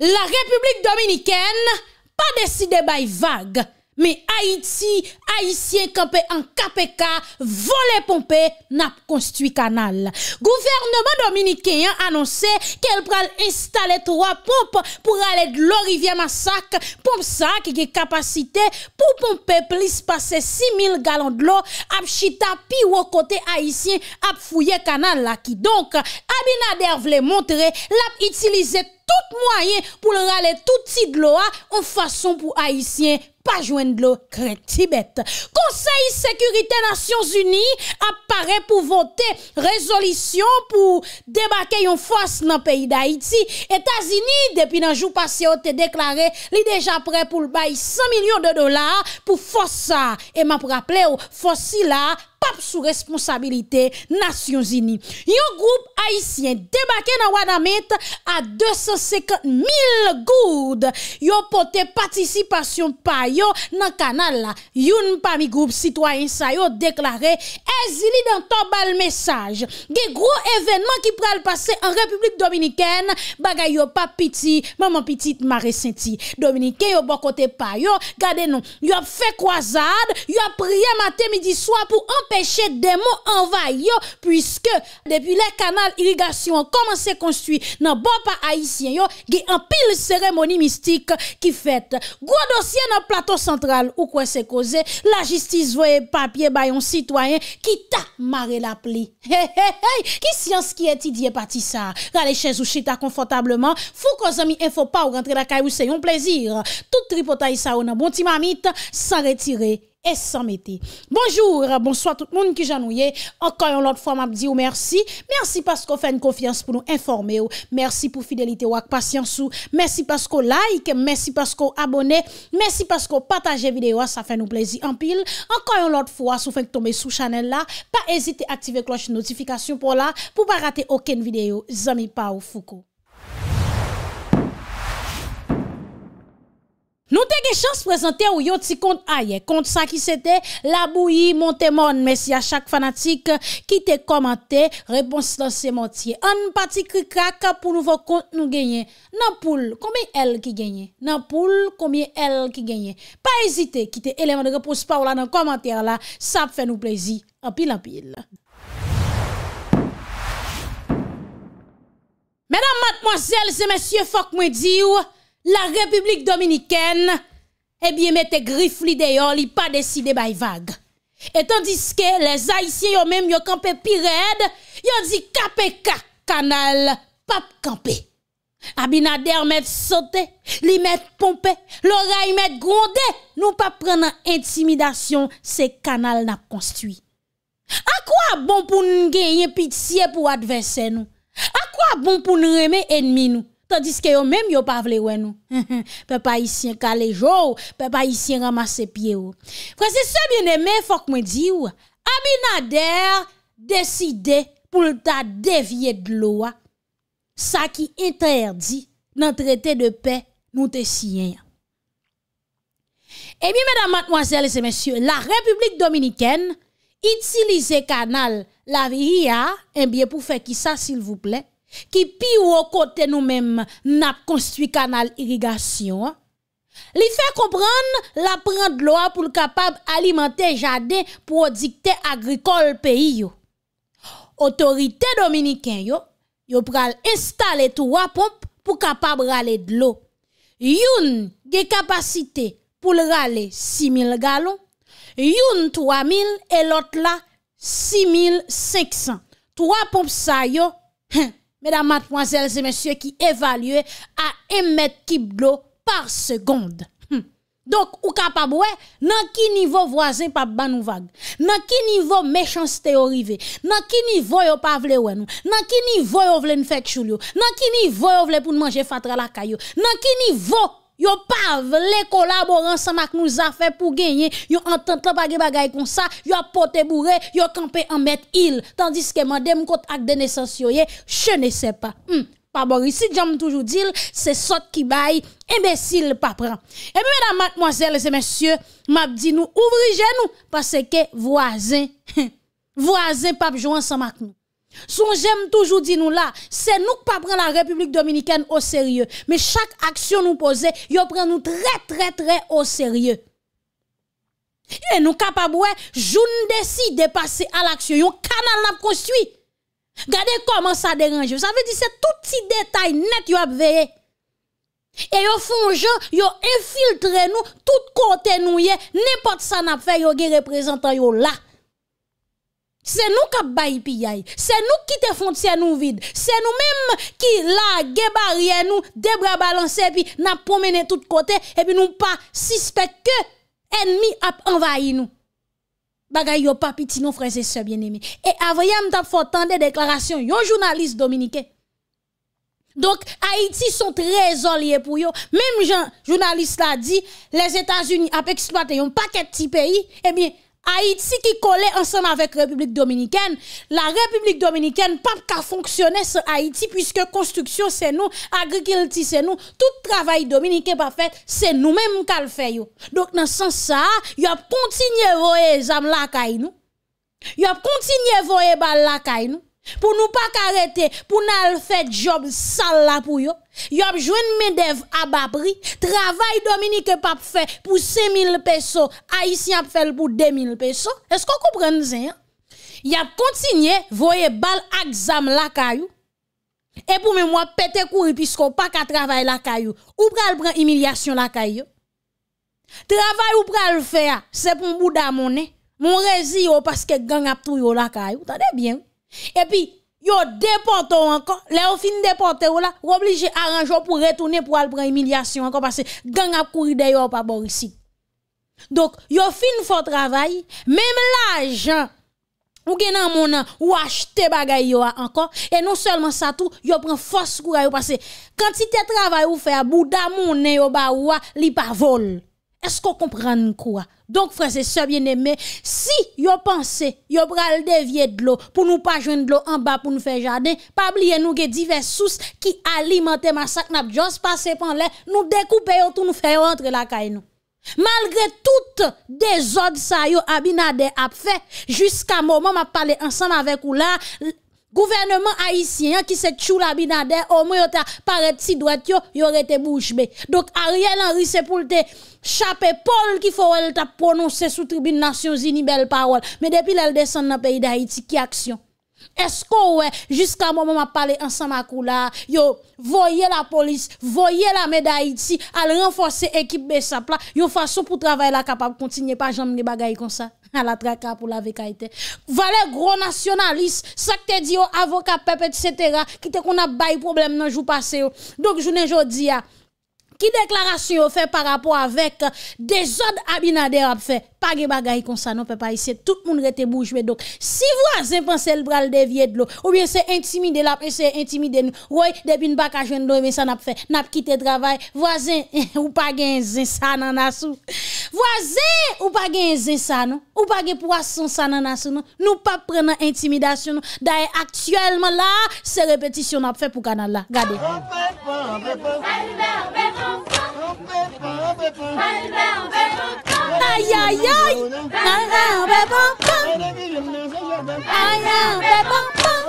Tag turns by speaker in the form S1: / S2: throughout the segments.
S1: la République dominicaine pas décidé by vague Me Haïti, Haïtien kapè an kapè ka, volè pompè, nap konstuit kanal. Gouvernement Dominikéan annonse kel pral installe troa pomp pou ralè dlo rivè masak, pomp sak, ge kapasite pou pompè plis pasè 6.000 galon dlo ap chita pi wò kote Haïtien ap fouye kanal laki. Donk, Abinader vle montre lap itilize tout mwayen pou ralè touti dlo a ou fason pou Haïtien pa jwen dlo kretibet. Konsey Sekurite Nasyon Zuni ap pare pou vote rezolisyon pou debake yon fos nan peyi d'Haïti. Etazini, depi nan jou pasye, o te deklare li deja pre pou l'bay 100 milyon de dolar pou fos sa. Eman pou rappele ou fosi la pap sou responsabilite nasyon zini. Yon group haisyen debake nan wana met a 250 mil goud. Yon pote patisipasyon payo nan kanal la. Yon mpami group sitwayen sayo deklare ez zini dan to bal mesaj. Ge grou evenman ki pral pase an republik dominiken baga yon pap piti maman piti ma resenti. Dominiken yon bokote payo gade nou. Yon fe kwa zade yon priye mate midi swa pou an peche demo anvay yo, pwiske depi bon le kanal irigasyon koman se konstwi nan bopa aisyen yo, ge an pil seremoni mistik ki fet. Gwa dosyen nan plato sentral, ou kwen se koze, la jistis voye papye bayon sitwayen ki ta mare la pli. He he he, ki syans ki eti diye pati sa, rale chèz ou chita konfotableman, fou ko zami enfo pa ou rentre la kaj ou se yon plezir. Tout tripotay sa ou nan bonti mamit, san retire. Esan meti. Bonjour, bonsoit tout moun ki janouye. Enkoyon lot fwa mabdi ou mersi. Mersi pasko fèn konfians pou nou informe ou. Mersi pou fidelite ou ak pasyans ou. Mersi pasko like, mersi pasko abone. Mersi pasko pataje videyo a sa fèn ou plezi anpil. Enkoyon lot fwa sou fèn k tombe sou chanel la. Pa ezite aktive kloche notifikasyon pou la. Po pa rate oken videyo. Zami pa ou fuko. Nou te gen chans prezante ou yon ti kont a ye. Kont sa ki sete, la bou yi monte mon. Mèsi a chak fanatik ki te komante, reponsi dan se motye. An pati kri kaka pou nou va kont nou genye. Nan poule, komye el ki genye? Nan poule, komye el ki genye? Pa ezite, ki te eleman de repos pa ou la nan komantere la. Sa pfe nou plezi. Apil apil. Mèdam matmozèl, se mèsyè fok mwen di ou? La Republik Dominikène, ebiye eh mette grifli deyo li pa deside bay vag. Etan diske, le zaissye yo menm yo kampe pi red, yo di kape ka kanal pap kampe. Abinader mette sote, li mette pompe, lora yi mette gronde, nou pa prenen intimidasyon se kanal nap konstui. A kwa bon pou nou genye pitiye pou advesen nou? A kwa bon pou nou reme enmi nou? tandis ke yo mèm yo pa vle wè nou. Pe pa yisi yon kalejou, pe pa yisi yon ramase pye ou. Kwa se se mè nè mè, fòk mè di ou, Aminader deside pou lta devye dloa, sa ki interdi nan trete de pe moutesiyen. E mi, mèdame, mwazèl, lese mèsyou, la Republik Dominikèn, itilize kanal la viya, mbiè eh pou fe ki sa, sil vouplè, Ki pi wò kote nou mèm nap konstuit kanal irrigasyon. Li fè kompran la pran dlò pou l kapab alimante jade pou odikte agrikol peyi yo. Otorite dominiken yo, yo pral installe tou wapomp pou kapab rale dlò. Youn ge kapasite pou l rale 6.000 galon, youn 3.000 e lot la 6.500. Tou wapomp sa yo, hèn. Mesdames, mademoiselles et messieurs, qui évalue à 1 mètre cube d'eau par seconde. Hum. Donc, ou capable, ouais, qui niveau voisin pas ban ou vague? Dans qui niveau méchanceté rive? nan qui niveau yo pas vle ouais nous? Dans qui niveau yo vle nous faire chou Dans qui niveau yo vle pour manger fatra la caillou? nan qui niveau Yo pav, le kolaboran sa mak nou zafen pou genyen, yo antantan pa ge bagay kon sa, yo apote bourre, yo kampe amet il, tandis ke mandem kote ak denesans yo ye, chenese hmm, pa. Hmm, pabori, si djam toujou dil, se sot ki bay, emesil eh papran. E mi mèdam matmoazèl, se mèsyè, map di nou ouvri gen nou, pase ke vwazen, vwazen papjouan sa mak nou. Son j'aime toujours dit nous là, c'est nous qui pas prendre la République dominicaine au sérieux, mais chaque action nous posons, yo prend nous très très très au sérieux. Et nous capables ne décide de passer à l'action, un canal n'a construit. Regardez comment ça dérange. Ça veut dire que c'est tout petit détail net yon a veillé. Et ils font jeu, yo infiltre nous tout côté nous n'importe ça n'a fait yo représentant yo là. C'est nous qui baillons C'est nous qui te frontières nous vides. C'est nous-mêmes qui la barrière nous, des bras balancés, puis nous promené tout côté, et puis nous pas suspect que ennemi a envahi nous. Bagay yo pas petit non frères et sœurs bien-aimés. Et avant t'a fort des déclarations yon journaliste dominicain. Donc Haïti sont très liés pour yo. Même Jean journaliste a dit, les États-Unis a exploité un paquet de petits pays. et eh bien Haïti qui collait ensemble avec la République dominicaine, la République dominicaine pas qu'à fonctionner sur Haïti puisque construction c'est nous, agriculture c'est nous, tout travail dominicain pas c'est nous-mêmes qui le fait Donc dans ce sens ça, y a continué voyer la nous. Y a continué les bal là nous. Pour nous pas arrêter, pour nous faire job sale là pour yo. Yo a joué MEDEV à bas prix. Travail Dominique pas fait pour 5000 pesos. Haïtien fait pour 2000 pesos. Est-ce qu'on comprend ça? Il a continué, voyez bal exam la caillou. Et pour moi, pété courir puisqu'on pas qu'à travailler la caillou. Ou pral prend humiliation la caillou. Travail ou pral faire, c'est pour bout monnaie. Mon rési parce que gang a tout yo la caillou. Tendez bien. Et puis, yo déporté encore. Là, au fin déporté ou là, ou obligé arranger pour retourner pour aller prendre humiliation encore parce que gang a couru d'ailleurs pas bon ici. Donc, yo fin fort travail, même l'argent ou gen mon an, ou achete bagay yo encore et non seulement ça tout yo prend force courage parce que quantité travail ou fait à bout d'amour yo ba ou li pas vol est-ce qu'on comprend quoi? Donc, frères et sœurs bien aimé. si vous pensez, yo pral dévier de l'eau pour nous pas joindre de l'eau en bas pour nous faire jardin, pas oublier nous que divers sources qui alimentent massacre n'a juste passé par là, nous découper tout nous faire rentrer la caille nous. Malgré tout autres ça yo Abinader a fait jusqu'à moment m'a parlé ensemble avec ou là gouvernement haïtien qui s'est tchou Abinader au moins yo ta paraît si droite yo été bouche Donc Ariel Henry c'est pour te Chape Paul qui faut elle t'a prononcé sous tribune Nations Unies belle parole. Mais depuis elle descend dans le pays d'Haïti, qui action? Est-ce que ouais, jusqu'à moment m'a parlé ensemble à là, yo, voyez la police, voyez la médaille d'Haïti, à renforcer équipe Bessap là, yo façon pour travailler là capable continuer pas jamais les bagailles comme ça. À la traka pour la vekaïté. Valè gros nationaliste, ça que te dit avocat, pep, etc., qui te qu'on a bail problème dans jour passé. Donc, je journée jodi Ki deklarasyon yo fe par rapport avek euh, de zod abinade yo ap fe. Page bagay kon sa nou pe parise. Tout moun rete boujbe. Dok si voisin panse el bral devyed lo. Ou bien se intimide la pe se intimide nou. Woy debin bakajwen doye men sa nap fe. Nap kite travay. Voisin ou pagay zin sa nan nasou. Voisin, ou pas gen zin ça, non? Ou pas gen poisson ça nan nation, non? Nous pas prendre intimidation, non? D'ailleurs, actuellement là, c'est répétition n'a fait pour canal là. Regardez. Aïe aïe
S2: aïe!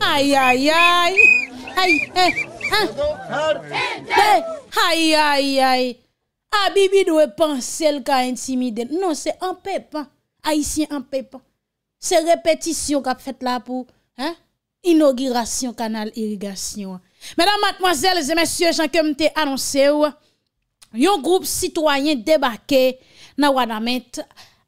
S1: Aïe aïe aïe aïe Aïe aïe aïe aïe ay, ay. A eh, eh. eh, ah, bibi doit penser le cas intimidé. Non, c'est en pépin. Haïtien en pépin. C'est répétition qu'a fait là pour, hein? Inauguration canal irrigation. Mesdames, mademoiselles et messieurs, j'en que m'te annoncé ou, yon groupe citoyen débarqué dans Wanamet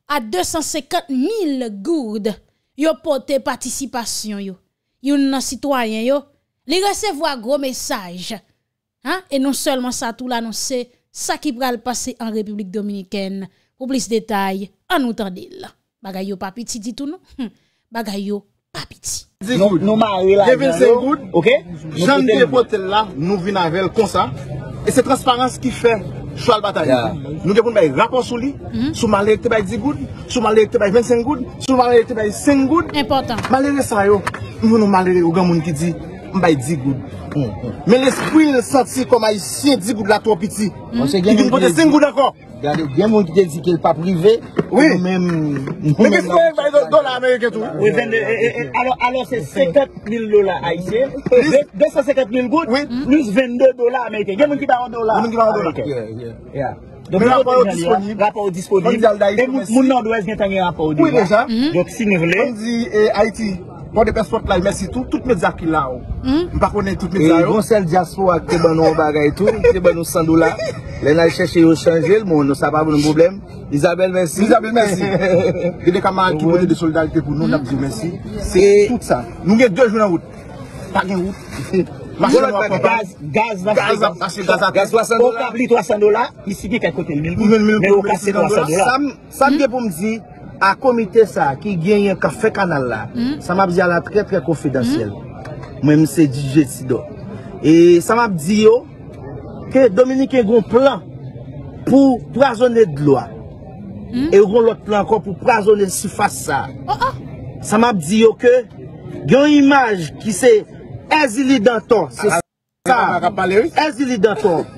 S1: à 250 000 gourdes yo pote participation yo. yo nan citoyen yo, li recevoir gros message. Hein? Et non seulement ça, tout l'annoncer, ça qui pral passer en République Dominicaine. Pour plus de détails, en nous tendil. Bagay yo pas petit dit tout nous, Hm. Bagay yo pas
S3: petit. Non, non, Kevin c'est good. Ok? j'en de là, nous vinn avec comme ça. Et c'est transparence qui fait Shwal batayi Nou dekoun bayi rapor sou li mhm. Sou malere te bayi di goud Sou malere te bayi ven sen goud Sou malere te bayi sen goud Malere sa yo Nou nou malere yu gamoun ki di M bay di goud. Men le spwin le santi kom ay siye di goud la to pit si. On se gen moun ki de. Ki di m potes sing goud akon. Gen moun ki de di ke eh, l pa prive. Oui. M pou men. M pou men. Mèkis nou yon do la Amerike tou? Oui. Alors se seket mil do la Aitie. 250 mil goud. Oui. Mous 22 do la Amerike. Gen moun ki ba an do la. Gen moun ki ba an do
S4: la. Yeah. Men rapor ou disponib.
S3: Rapor ou disponib. Moun nan do wèz gen tange rapor ou disponib. Oui lèja. Moun di Aitie. Port de Pesport la yi mèsi tout, oh. hmm? bon, tout mè tsak yi la ou. M pa konen tout mè tsak yi ou. Gonsel Diaspo ak te ban nou bagay tou, te ban nou sandou la. Len a yi chèche yo chanjè l moun, nou sa pa voun mou blèm. Isabelle mèsi. Isabelle mèsi. Dè de kam an ki pote de solidarite kou nou, dap di mèsi. C'est tout sa. Nou gen dè jounan wout. Pag gen wout. Mè yon wakon. Gaz, gaz, gaz. Gaz, gaz, gaz. Gaz wakon. Ou ka pli 300 dola, yi sibi kè kote l mil. Mè yon kase 300 dola A komite sa ki gen yon kafe kanal la, sa mab di ala tre tre konfidansyel. Mwen mse di jet si do. E sa mab di yo, ke Dominique yon plan pou prajone dloa. E yon lot plan kon pou prajone si fasa. Sa mab di yo ke, gen yon imaj ki se ezili danton. Se sa, ezili danton.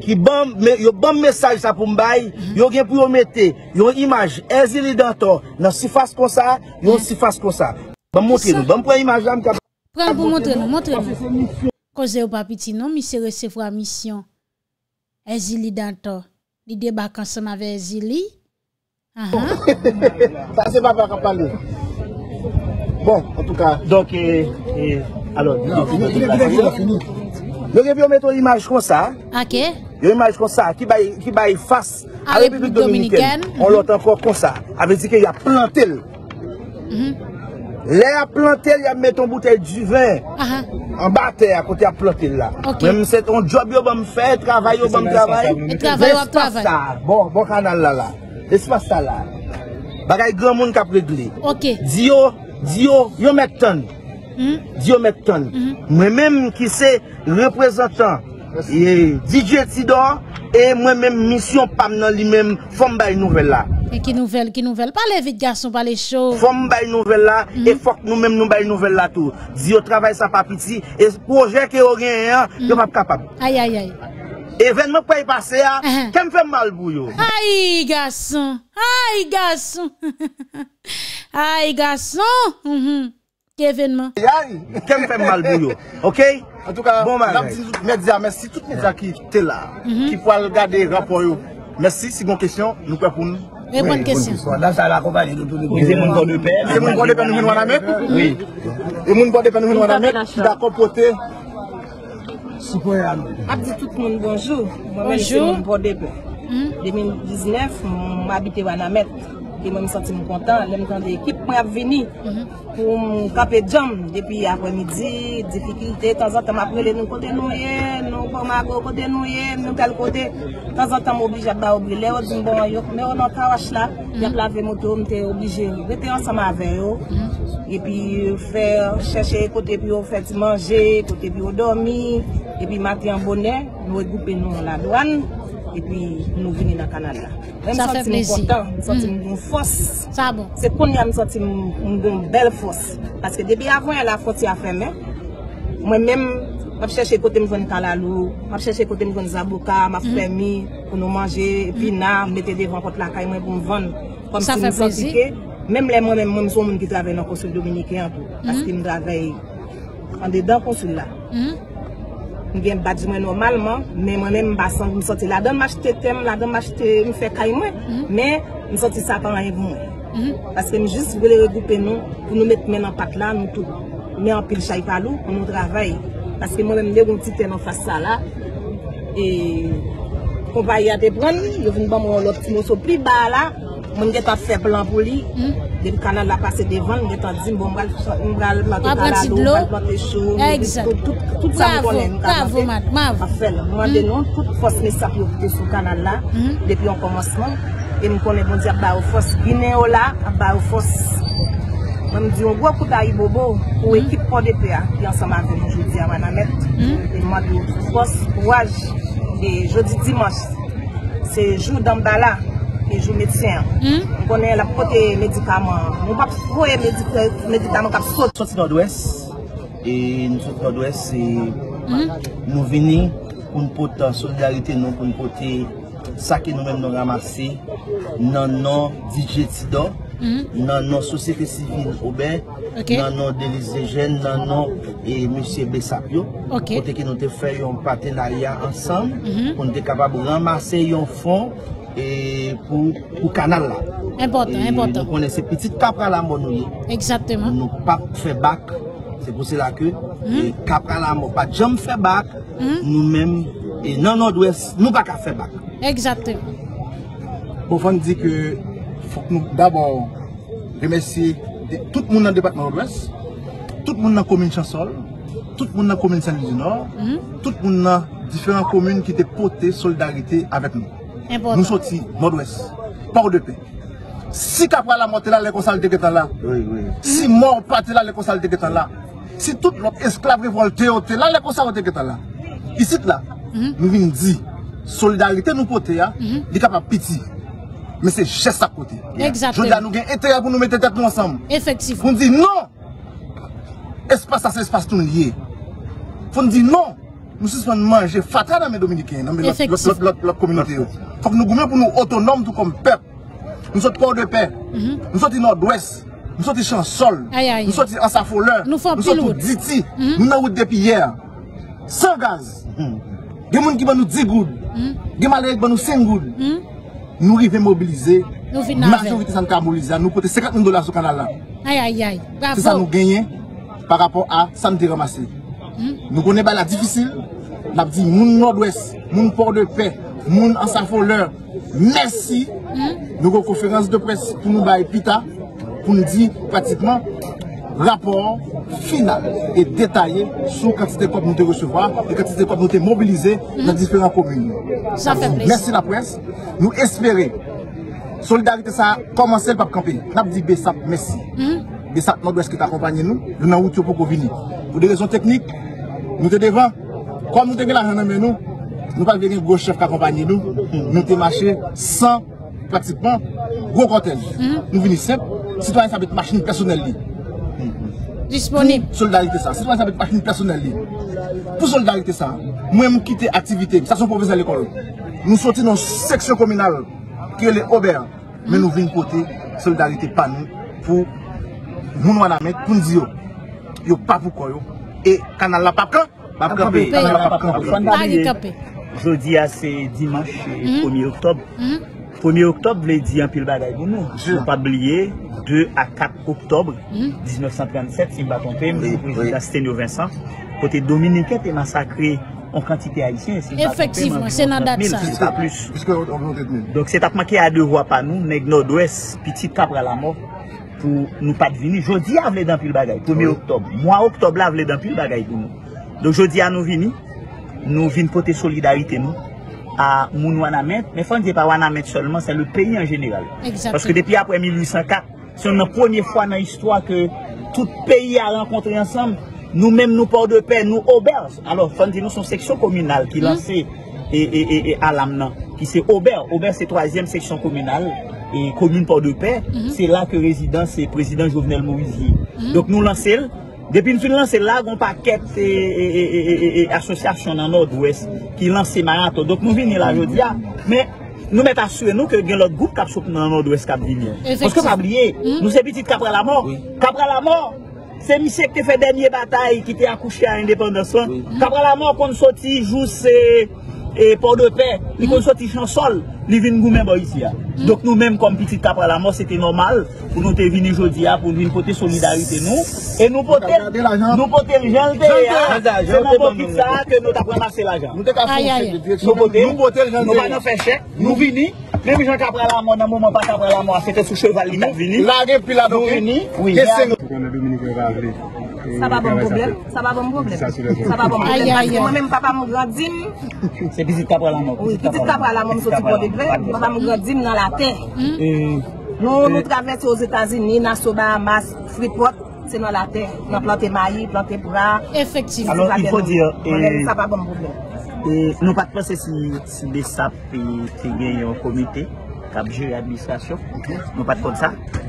S3: Ki yon bom mesaj sa pou mbay Yon gen pou yon mette Yon imaj, Ezili Dantor Nan si fase kon sa, yon si fase kon sa Ban mwote nou, ban mwen pre imaj la Pran
S1: pou mwote nou, mwote nou Koze ou papiti nou, mi se resefwa misyon Ezili Dantor Li deba kan seman ve Ezili Ha ha Ha ha, pa se ba baka pali
S3: Bon, an tou ka Donke, eh, eh, alon non, Fini, fini, fini Yon rev yon met yon imaj kon sa, ki bayi fass, alep yon dominiken, on lot ankon kon sa, ave zike yon plantel.
S2: Mhm.
S3: Le yon plantel, yon met yon butel di vin, anba ter, kote yon plantel la. Mwen mwen set yon job yon bam fe, yon travay yon bam travay, vespas ta, bon kanal la la, vespas ta la. Bagay yon moun kap le gle, diyo, diyo, yon met ton. Di yo met kon, mwen mèm ki se reprezentan, e, di di etidon, e mwen mèm misyon pam nan li mèm fòm bay nouvel la.
S1: E ki nouvel, ki nouvel, pa le vit gason, pa le chò.
S3: Fòm bay nouvel la, e mhm. fòk nou mèm nou bay nouvel la tout. Di yo travay sa papiti, e proje ke oryen yon, e, mhm. yon ap kapab. Ay, ay, ay. E ven mèm pou yi pase ya, ke m fèm mal bou yon?
S1: Ay, gason, ay, gason, ay, gason, mhm, mhm. événement.
S3: mal OK En tout cas, bon merci tout monde qui là, mm-hmm. qui peuvent regarder rapport Merci si bon question, nous pouvons pour nous. Répondre question. Là ça la C'est mon bon de père. C'est mon de Oui. Et mon bon de père
S2: tout
S5: le monde bonjour. Bonjour. 2019, je Mwen mi soti mwen kontan, mwen mwen kontan ekip mwen ap veni pou mwen kape djam depi apwe midi, dipikilte, tanzantan mwen aprele nou kote nouye, eh, nou kote nouye, eh, nou tel kote, tanzantan mwen obije ak ba obile, ou djumbo an yok, mwen an kawash la, djap la ve moutou mwen te obije, ve te ansama ave yo, epi fè chèche kote, epi ou fè ti manje, kote epi ou domi, epi mati an bonè, mwen goupen nou la doan. E pwi nou vini la Kanada. Jafè pleji. Mwen mwen soti mwen goun fos. Jafè pleji. Se kon mwen mwen soti mwen goun bel fos. Paske debi avon yon la foti a fè men. Mwen mèm ap chèche kote mwen vèn kalalou. Ap chèche kote mwen vèn zaboka, mafremi, pou nou manje. Epina, mette devan kote lakay mwen pou mwen vèn. Jafè pleji. Mèm lè mwen mèm mwen mwen mwen ki drave nan konsul Dominiki yon tou. Paske mwen drave yon. An de dan konsul la. Mwen vyen badj mwen normalman, mwen mwen mwen mwen basan, mwen sote la don mwen achete tem, la don mwen achete mwen fè kaj mwen, mhm. mwen sote sa pa an ev mwen. Mhm. Paske mwen jist vwen lè regoupe nou, pou nou mèt men an pat la, nou tou. Mwen an pil chay palou, mwen nou travay. Paske mwen mwen mwen lè goun ti ten an fwa sa la, e kon vay a de brouni, yo voun ban mwen lop ti moun sou pli ba la. Mwen gen ta feblan pou li hmm? Depi kanal la pase devan Mwen gen ta di mbo mbal planti kalado Mbal planti chou Tout sa mwen konen Mwen de lon hmm? tout fos mwen sapi O pite sou kanal la hmm? Depi an konwansman Mwen konen mwen di a ba ou fos Mwen di yo gwa kouta i bobo Ou ekip pwande pe a Piyan sa mwen ven mwen jodi a man amet Mwen de ou fos waj Jodi dimos Se jou dambala mèjou mèdikyan, mwen hmm? konè la potè mèdikaman, mwen pa pouè mèdikaman mwen pa pouè mèdikaman, mwen pa pouè mèdikaman Soti Nord-Ouest,
S3: e, nou soti Nord-Ouest,
S5: hmm?
S3: nou vini, pou mwen potè solidarite nou, pou mwen potè sa ki nou mèm nou ramase nan hmm? nan DJ Tidon, nan nan Sosieke e, Sivine Obed, nan nan Delize Jen, nan nan Moussie Besapyo, pou te ki nou te fè yon patenaryan ansan, pou mwen te kapab ramase yon fon, E, pou kanal la.
S1: Impotant, impotant. Nou
S3: konen se petit kapra la moun nou nou.
S1: Exactement.
S3: Nou pa fe bak, se pou se la ke, kapra la moun pa jom fe bak, nou men, nan Nord-Ouest, nou baka fe bak.
S1: Exactement.
S3: Pou fan di ke, fok nou d'abor remesye tout moun nan debat Nord-Ouest, tout moun nan komine chan sol, tout moun nan komine chan lisi nor, tout moun nan diferent komine ki te pote solidarite avet nou. Nous sortis, nord-ouest, port de paix. Si Capra la mort là, les consalités qui là. Oui, oui. Si mort parti là, les consalités qui là. Si tout notre esclave révolté là, les consalités qui là. Ici là, mm nous venons dire, solidarité nous côté, là, n'y il pas capable pitié. Mais c'est juste à côté. Exactement. Je dis nous, avons intérêt pour nous mettre tête ensemble.
S1: Effectivement. On dit non.
S3: Espace à cet espace tout lié. On dit non nous sommes manger fatal dans les Dominicains, dans la communauté. Il faut que nous gommions pour nous autonomes tout comme peuple. Nous sommes corps de paix. Mhm. Nous sommes nord-ouest. Nous sommes chansol. Nous sommes en safoleur. Nous sommes tout diti. Mhm. Nous sommes route depuis hier. Sans gaz. Il y a des gens qui vont nous 10 gouttes. Il y a des gens qui nous 5 gouttes. Mhm. Nous arrivons mobiliser.
S1: Nous venons. Nous portons
S3: 50 000 dollars sur le canal là.
S1: Aïe, aïe, C'est ça nous
S3: gagnons par rapport à ça nous ramassé. Hmm? Nous connaissons la la Nous Nous dit, monde Nord-Ouest, monde Port de Paix, en sa merci hmm? Nous Nous une conférence de presse pour nous baye pita, Pour nous pratiquement pratiquement rapport final et détaillé sur quantité de nous te recevoir et quantité de nous te mobiliser hmm? dans différentes communes. Merci la presse. Nous espérons solidarité ça a commencé par camper. Nous avons dit Bessap, merci. BESAP Nord-Ouest qui t'a accompagné nous, nous avons route pour venir. Pour des raisons techniques, nous sommes devant. Comme nous avons l'argent nous, nous n'avons pas venir gros chef qui accompagne nous. Nous avons marché sans pratiquement gros cortège. Mhm. Nous venons simple. Citoyens avec machine personnelles. Disponible. solidarité ça. Citoyens avec machine personnelles. Pour solidarité ça. Moi-même quitter l'activité. Ça, c'est professeur de l'école. Nous sortons dans la section communale qui est l'auberge. Mais mhm. nous venons côté solidarité pas nous pour nous nous amener, pour nous dire, il n'y a pas pourquoi. E kanal la papka? Papka pe. Fanda liye, jodi a se dimanche, 1e oktob, 1e oktob vle di an pil bagay di nou. Fanda liye, 2 a 4 oktob, 1937, si mba konpe, mbe pou jit a stenyo Vincent, pote Dominique te masakre an kantite Haitien, si mba konpe, mbe pou jit a plus. Donk se tapman ki a de wap anou, neg no do es, piti tapra la mou, pour nous pas venir. Jeudi dis à dans pile bagaille, 1er octobre. Mois octobre, là, dans pile bagaille pour nous. Donc, je dis à nous venir. Nous venons côté solidarité nous à mon Mais il ne pas pas seulement, c'est le pays en général. Parce que depuis après 1804, c'est la première fois dans l'histoire que tout pays a rencontré ensemble. Nous-mêmes, nous, portons de paix, nous auberges. Alors, Fondi, nous sommes section communale qui hum. lancé et, à l'amenant, qui c'est aubert, aubert c'est troisième section communale. et commune Porte de Paix, mhm. c'est là que résident c'est président Jovenel Moïse. Mhm. Donc nous lancèl. Depuis nous lancèl, là, on pa quête et association dans Nord-Ouest qui lance ces marathons. Donc nous venez là, je dis, mhm. mais nous mettons à sûr, nous, que l'autre groupe cap choute dans Nord-Ouest, parce que Fablié, nous, c'est petit, cabre à la mort, cabre à la mort, c'est Michel qui a fait la dernière bataille et qui a accouché à l'indépendance. Cabre à la mort, quand il sortit, il joue ses... E por de pe, li kon so ti chan sol, li vin goumen bo yisi ya hmm. Dok nou menm konm piti kapra la mò, sete normal Poun nou te vini jodi ya, poun nou pote solidarite nou E nou pote, nou pote jante ya Jante, jante, jante Jante pou pizza, te nou tapreman se la jante Nou te tapreman se la jante Nou pote, nou pote, nou fè chèk, nou vini Premi jante kapra la mò, nan mouman pa kapra la mò Ase te sou chevali, nou vini La gen, pi la don, vini Kese se
S4: nou Sa pa bon problem,
S5: sa pa bon problem, sa pa bon problem, mwen men mpapa mou grandzim,
S3: mwen mpapa mou
S5: grandzim nan la ter, nou nou travesse ou Etazini, nasoba, amas, fripot, se nan la ter, nou plante mayi, plante prar, se nan la ter, mwen men mpapa mou problem.
S3: Nou pati konse si de sapi, si gen yon komite, kapje yon administrasyon, nou pati konse sa?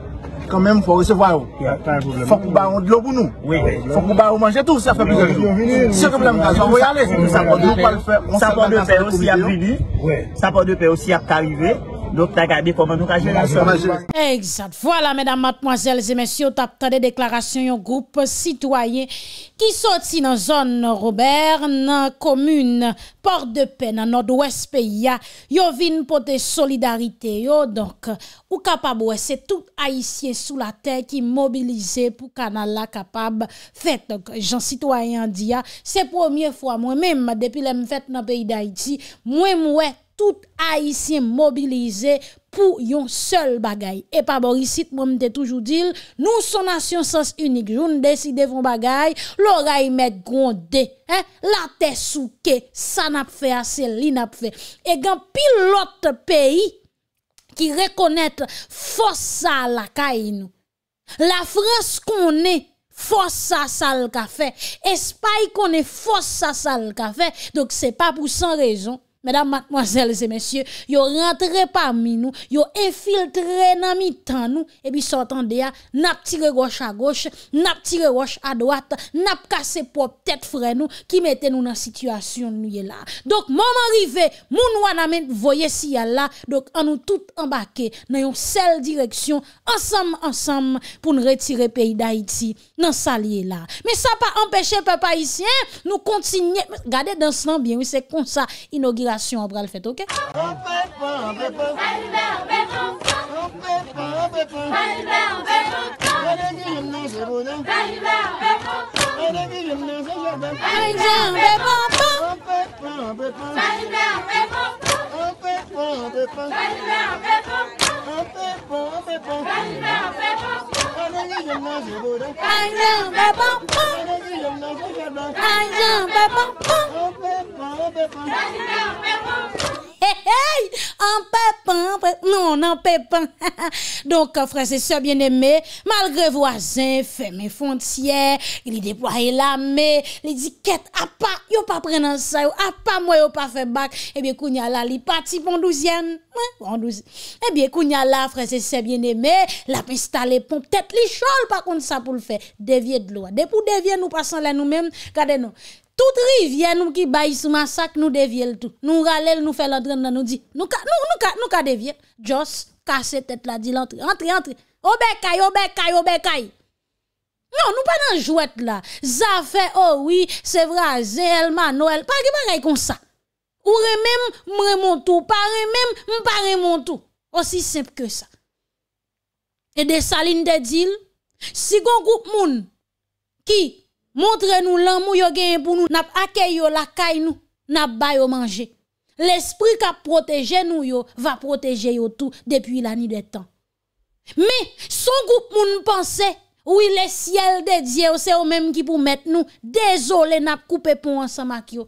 S3: quand même, faut recevoir. Oh. Faut que bah, nous de l'eau pour nous. Faut que bah, nous manger tout, ça fait problème, ça va aller. Ça de paix aussi à Ça peut de paix aussi à arriver. Nou ta gaby pou mwen nou kaje la so.
S1: Exact. Voilà, mesdames, mademoiselles et messieurs, ta ptade deklarasyon yon group sitwayen ki soti nan zon Robert, nan komune Porte de Pe, nan od ouest peyi ya, yon vin pou te solidarite yo. Donk, ou kapab wese tout ayesye sou la te ki mobilize pou kanal la kapab fet jon sitwayen di ya. Se pwemye fwa mwen menm, depi lem fet nan peyi da iti, mwen mwen, tout Haïtien mobilisé pour yon seul bagay. Et pas ici, moi m'te toujours dit, nous son nation sans unique, nous décide von bagay, l'oreille met gronde, hein, la tête souke, ça n'a fait assez, li fait. Et gan pilote pays qui reconnaît force à la caille La France qu'on est, force à ça le café. Espagne qu'on force à ça le café. Donc c'est pas pour sans raison Mesdames, mademoiselles et messieurs Yo rentre parmi nou Yo infiltre nan mi tan nou E bi sotan de ya nap tire roche a goche Nap tire roche a doate Nap kase pop tete fre nou Ki mette nou nan situasyon nou ye la Dok momen rive, moun wana men Voye si ya la Dok an nou tout embake Nan yon sel direksyon Ensam, ansam pou nou retire peyi da iti Nan sa liye la Me sa pa empeshe pepa isyen Nou kontinye, gade dansan bien Ou se konsa inogira on bras le fait, ok? Hei hei, an pepan, an pepan, non, nou an an pepan. Donk frese se bieneme, malgre vwazen, fe me fontie, li depwa e lame, li diket, apa, yo pa prenan sayo, apa, mwen yo pa fe bak, ebyè kounyala li pati pon douzien. Ebyè kounyala, frese se bieneme, la pista le pon, ptet li chol pa kont sa pou l fe, devye dlo. Depou devye nou pasan la nou men, kade nou? toutri vyè nou kibay sou masak nou devyè l'tou. Nou ralè l'nou fè l'adrèn nan nou di. Nou kadevyè. Djos, kase tèt la di l'antri. Antri, antri. Obe kay, obe kay, obe kay. Non, nou pwa nan jouet la. Zafè, o, oh wii, se vra, zè, el, man, o, el. Pwa di mware koun sa. Ou remèm mwere mwote ou, pa remèm mwere mwote ou. Osisimp ke sa. E de salin de dil, sigon kout moun ki montrez nous l'amour yo gen pour nous, n'a accueilli la caille nous, n'a ba manger. L'esprit qui protégé nous yo va protéger yo tout depuis la nuit des temps. Mais son groupe moun pense oui le ciel de Dieu c'est au même qui pour mettre nous désolé n'a coupé pont ensemble avec yo.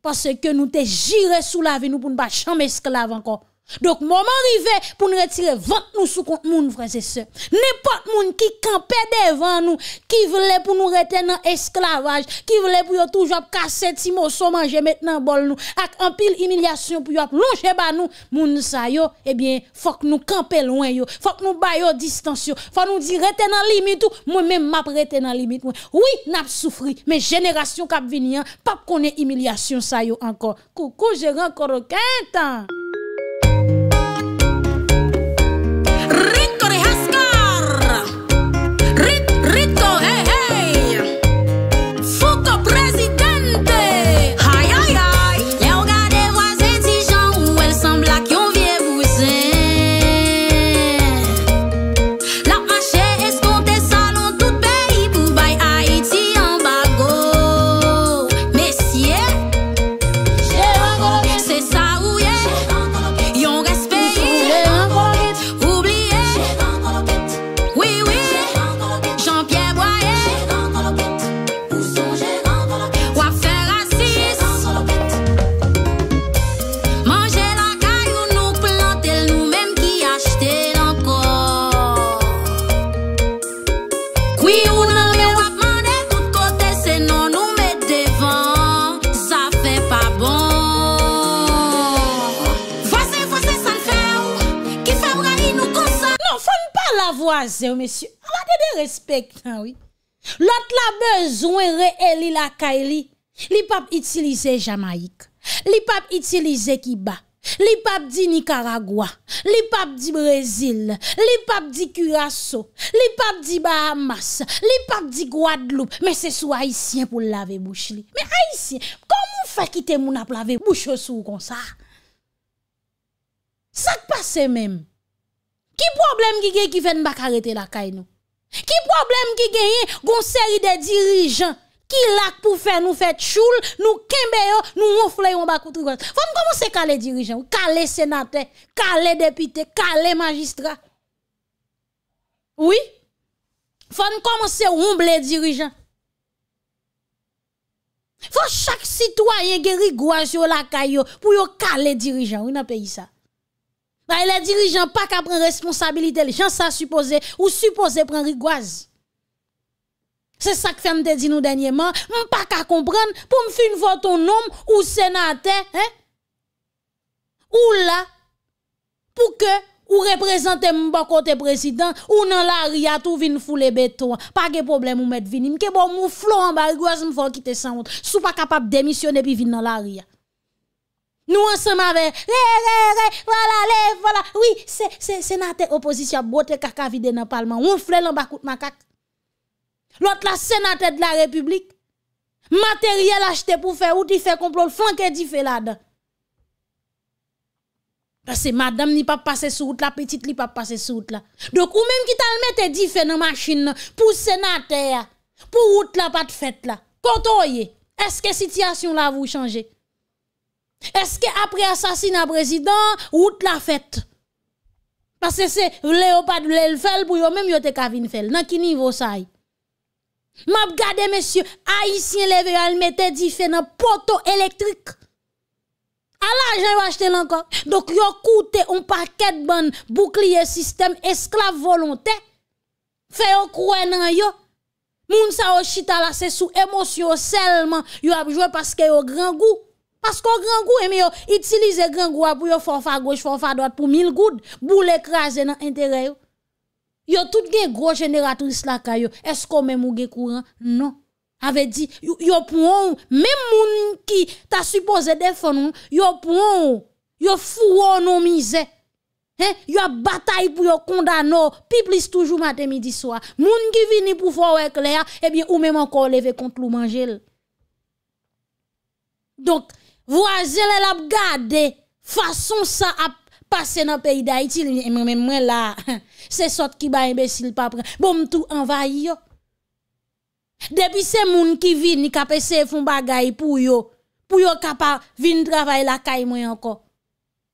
S1: Parce que nous te giré sous la vie nous pour ne pas esclave encore. Dok mouman rive pou nou retire vante nou sou kont moun vreze se Nepote moun ki kampe devan nou Ki vle pou nou rete nan esklavaj Ki vle pou yo tou jop kase ti mou so manje met nan bol nou Ak anpil imilyasyon pou yo ak lonje ba nou Moun sa yo ebyen eh fok nou kampe lwen yo Fok nou bayo distans yo Fok nou di rete nan limit ou Mwen men map rete nan limit Ouye nap soufri Men jeneration kap vini an Pap konen imilyasyon sa yo ankon Koukou jè renkoro kentan Rezouen re el li lakay li, li pap itilize Jamaik, li pap itilize Kiba, li pap di Nicaragua, li pap di Brezil, li pap di Curaso, li pap di Bahamas, li pap di Guadeloupe. Men se sou haisyen pou lave bouch li. Men haisyen, kon moun fa kite moun ap lave bouch sou kon sa? Sak pase men, ki problem ki gen ki ven bak arete lakay nou? Ki problem ki genye, gon seri de dirijan. Ki lak pou fè nou fè tchoul, nou kembe yo, nou mou fleyon bako trikwaz. Fòn koman se kale dirijan, kale senate, kale depite, kale magistra. Oui, fòn koman se ronble dirijan. Fòn chak sitwayen genye rigwaz yo lakay yo pou yo kale dirijan, ou na peyi sa. les dirigeants pas qu'à prendre responsabilité, les gens ça supposé ou supposé prendre rigoise. C'est ça que Femme te dit nous dernièrement, pas qu'à comprendre pour me faire une vote ton nom ou sénateur, hein? Ou là pour que ou représenter mon côté président ou dans la ria tout vinn foule béton pas de problème ou mettre vini. m'ke bon mou flou en bas me faut quitter sans honte sou pas capable démissionner puis venir dans la ria nous ensemble avec, voilà, les, voilà. Oui, c'est sénateur opposition, bote caca vide dans le Parlement. On flèle en bas de macaque. L'autre, la sénateur de la République. Matériel acheté pour faire outil, fait complot, flanqué, dit fait là-dedans. Parce que madame n'est pas passé sur route la petite n'y pas passé sur route là. Donc ou même qui t'a le mette dit fait dans machine pour sénateur pour route la pas de fête là. Quand est-ce que situation là vous changez est-ce que après assassinat président, route la fête? Parce que c'est Léopard le fait pour eux même yo te kavin fait. Dans qui niveau ça M'a regardé monsieur haïtien levé al mette di fait dans poteau électrique. Alors, j'ai acheté acheter encore. Donc yo coûté un paquet de boucliers bouclier système esclave volonté. Fait yo croire nan yo. Moun sa yo chita c'est sous émotion seulement yo a joué parce que ont grand goût. Parce qu'on grand goût, mais yo, grand goût pour yo forfa gauche, forfa droite pour mille gouttes, boule écraser dans intérêt yo. Yo tout gen gros génératrice la kayo. Est-ce qu'on même ou gen courant? Non. Avait dit, yo, yo pour même moun qui t'a supposé défendre, hein, yo pour yo fou non misère. Hein? Yo a bataille pour yo condamner, puis plus toujours matin midi soir. Moun qui vini pour faire clair, eh bien ou même encore lever contre l'ou manger. Donc, Vwazil el ap gade, fason sa ap pase nan peyda iti, mwen la, se sot ki ba imbesil pa pre, bom tou anvay yo. Depi se moun ki vin, kape eh se foun bagay pou yo, pou yo kapa vin travay la kay mwen anko.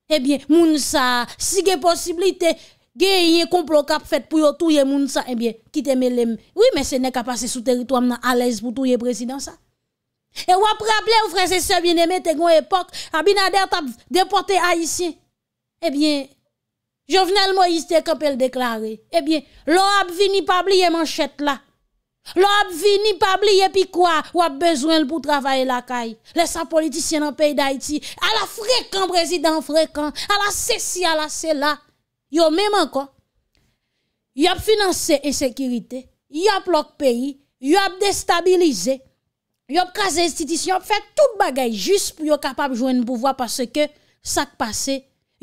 S1: Ebyen, moun sa, si gen posibilite, gen yen konplo kap fet pou yo touye moun sa, ebyen, kiteme lem. Oui, men se ne kapa se sou teritou amna alez pou touye prezident sa. Et vous rappelez, frères et sœurs bien-aimés, à une époque, Abinader a déporté haïtien. Eh bien, Jovenel Moïse te kapel déclaré. Eh bien, l'on vini pas oublier manchette là. L'on vini pas oublier puis quoi, ou a besoin pour travailler la caille. Les politiciens dans le pays d'Haïti, à la fréquent président fréquent, à la ceci, à la cela. Yo même encore. Yo a financé insécurité, yo a bloqué pays, yo a déstabilisé. Yop kaze institisyon, yop fè tout bagay jist pou yop kapab jwen pou vwa Pase ke sak pase,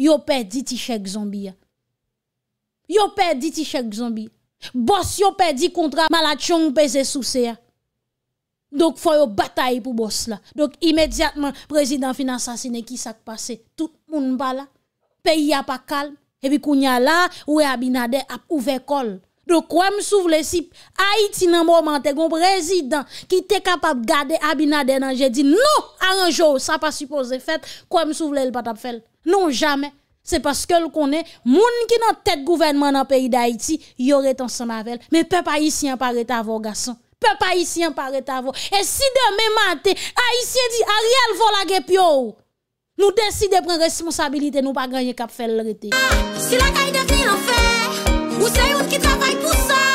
S1: yopè di ti chèk zombi ya Yopè di ti chèk zombi Bos yopè di kontra malachon pou zè sou se ya Dok fò yop batay pou bos la Dok imediatman, prezident finance asine ki sak pase Tout moun bala, peyi apakal Ebi kounya la, ou e abinade ap ouve kol De kwa m souvle si Haiti nan mou mante Gon prezident ki te kapap gade Abinade nan jè di Non anjou sa pa suppose Fèt kwa m souvle l patap fèl Non jame Se paske l konè Moun ki nan tèt gouvernement nan peyi d'Haiti Yore tan san ma fèl Me pe pa yisi yon paret avon gason Pe pa yisi yon paret avon E si de mè mante Haitien di a rial vola gè pyo Nou desi de pren responsabilite Nou pa ganye kap fèl l rete Si la kaye de vil an fè O céu é que
S2: tá vai pulsar.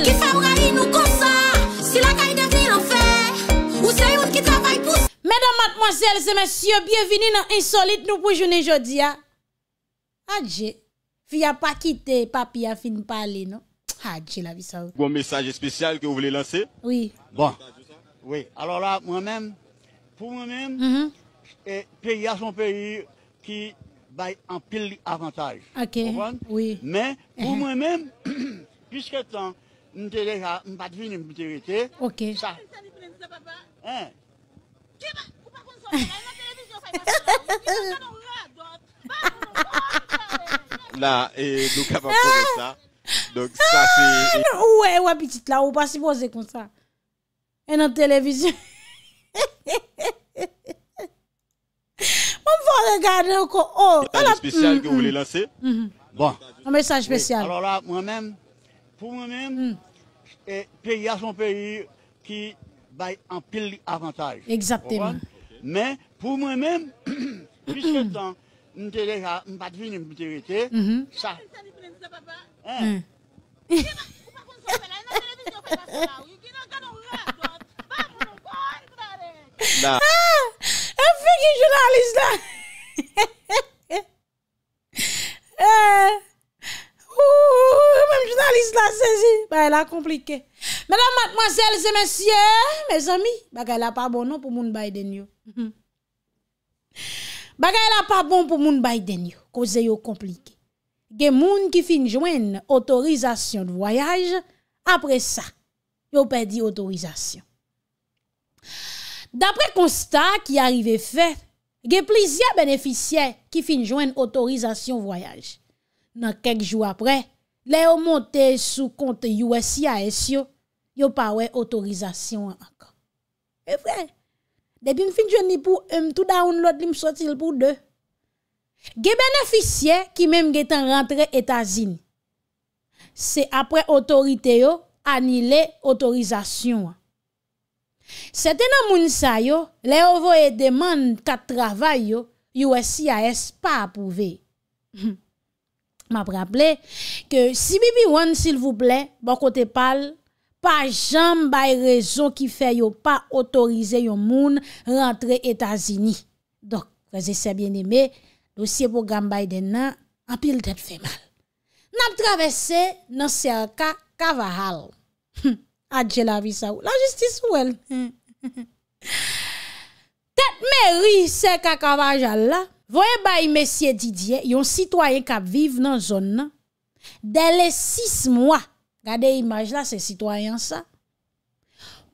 S2: Ki fabra yi
S1: nou konsa Si la kay devine anfer Ou se yon ki travay pou se Mèdèm mat mwansèl se mèsyè Bienveni nan insolite nou pou jounen jodi ya Adjè Fia pa kite papi ya fin pale no Adjè la visaw
S3: Gwèm bon mesaj espesyal ki ou vle lanse Oui Bon Oui Alora mwen mèm Pou mwen mèm mm-hmm. Pèy a son pèy Ki bay an pil avantage Ok Mwen mwen mèm Piske tan Mwen te deja, mwen
S1: pa devine mwen te rete. Ok. Sa. Ha.
S3: La, e, do ka pa pouve sa. Dok sa se... Ah,
S1: ou e wapitit la, ou pa si voze kon sa. E nan televizyon. Mwen pouve gade yo ko. O, o la pouve. Mwen te deja, mwen pa devine mwen te rete. Bon. Mwen te deja, mwen te deja. pou mwen men, hmm. e,
S3: peyi a son peyi, ki bay an pil avantage. Exactement. Men, pou mwen men, miske tan, mwen pati fin mwen te rete,
S4: mhm. sa. Mwen sa li prens la baba? Ha! Hmm. Eman, kou pa kon sope la, e nan televizyon fe la sola, ou yi ki nan kanon la do,
S2: pa mounon kon kou la re! Da.
S4: E fiki jounalist la! E...
S1: Ououou, mem jounaliste la sezi. Bèè la komplike. Mèdame, mèdame, mèdame, mèdame, mèdame, mèdame, mèdame. Bèè la pas bon nou pou moun bay denyo. Bèè la pas bon pou moun bay denyo. Koze yo komplike. Gè moun ki fin jwen otorizasyon voyaj, apre sa, yo pedi otorizasyon. Dapre konsta ki yari ve fet, gè plizye beneficye ki fin jwen otorizasyon voyaj. Nan kek jou apre, le yo monte sou konti USCIS yo, yo pa wey otorizasyon akon. E vre, debi m fin jouni pou m tou daoun lot li m sotil pou de. Ge beneficye ki mem ge tan rentre etazin. Se apre otorite yo, anile otorizasyon. Sete nan moun sa yo, le yo voye deman kat travay yo, USCIS pa apouve. M ap rapple ke si bibi wan sil vouple, bo kote pal, pa jan bay rezon ki fe yo pa otorize yo moun rentre Etasini. Dok, preze se bien eme, dosye pou gam bay den nan, apil det fe mal. N ap travese nan serka kavahal. Adje la vi sa ou. La justice ou el. Tet me ri serka kavahal la, Voye baye mesye Didier, yon sitwoyen ka vive nan zon nan, dele 6 mwa, gade imaj la se sitwoyen sa,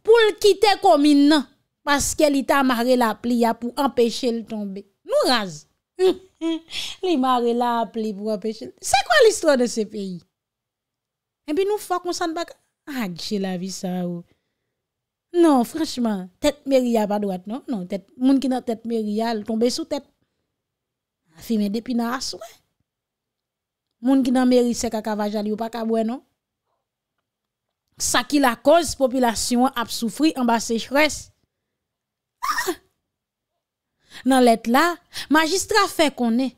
S1: pou l kite komi nan, paske li ta amare la pli ya pou empeshe l tombe. Nou raze. Li amare la pli pou empeshe l tombe. Se kwa l islo de se peyi? Ebi nou fwa konsan baka. Aji la vi sa ou. Non, franchman, tet meri ya pa dwat non. Moun ki nan tet meri ya, l tombe sou tet. Afime depi nan aswe. Moun ki nan merise kakavajali ou pakabwe, non? Sa ki la koz, popilasyon ap soufri amba sejfres. Ah! Nan let la, magistra fe konen.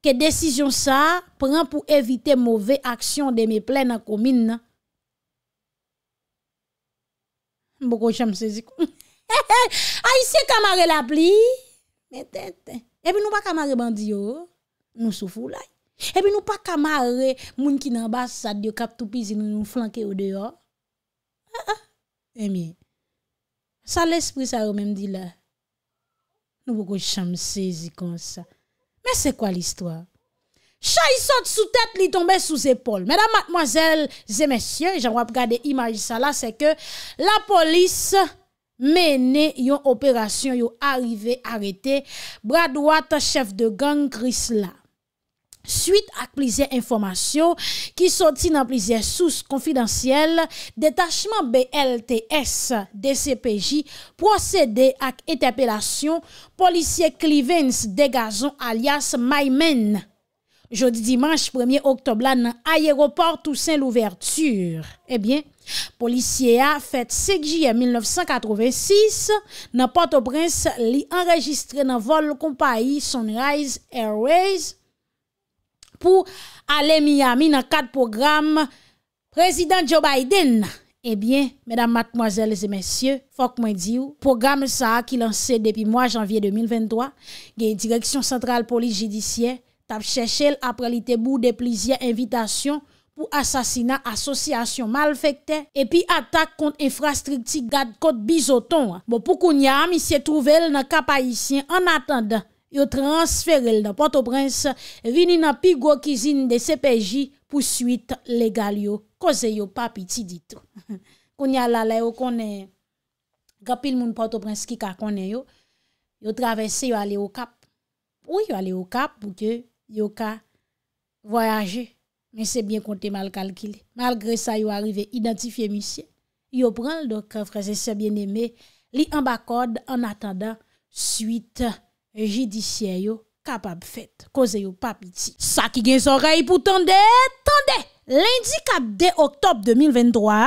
S1: Ke desisyon sa, pran pou evite mouve aksyon de me ple nan komine, non? Mbo kou chanm sezikou. He he, a yise kamare la pli? Meten ten. Et puis nous pas camarade bandi yo, nous souffrons là. Et puis nous pas camarer moun qui nan ambassade de cap nous nous flanquons au dehors. Ah bien. Ah. Eh, ça l'esprit ça yo même dit là. Nous beaucoup cham saisi comme ça. Mais c'est quoi l'histoire Chay saute sous tête, li tombe sous épaule. Mesdames, mademoiselles et messieurs, j'en regarder image ça là, c'est que la police menè yon operasyon yon arrive arete bradouat chef de gang Grisla. Suite ak plize informasyon ki soti nan plize sous konfidentiyel, detachman BLTS DCPJ prosede ak etepelasyon polisye Clevins Degazon alias My Men. Jodi dimanche 1er oktoblan nan ayeroport ou sen l'ouverture. Ebyen, eh Polisye a fet sekjiye 1986 nan Port-au-Prince li enregistre nan vol kompayi Sunrise Airways pou ale miyami nan kat program prezident Joe Biden. Ebyen, mèdam matmoazèles e mèsyè, fòk mwen diw, program sa a ki lanse depi mwa janvye 2023 ge direksyon sentral polis jidisyen tap chèchèl apre li tebou de plizye invitasyon pou asasina asosyasyon malfekte, epi atak kont infrastrikti gade kote bizoton. Bo pou kounya, misye trouvel nan kapayisyen, an atanda yo transferel nan Port-au-Prince, vini nan pigwo kizine de CPJ, pousuit legal yo, koze yo papi ti ditou. Kounya lalè yo konen, gapil moun Port-au-Prince ki ka konen yo, yo travesse yo ale yo kap, ou yo ale yo kap, pou ke yo ka voyaje. Men sebyen kon te mal kalkile, malgre sa yo arrive identifiye misye Yo pran l doke frase sebyen eme li an bakode an atanda suite jidisyen yo kapab fet Koze yo papiti Sa ki gen son ray pou tende, tende Lendi kap de oktob 2023,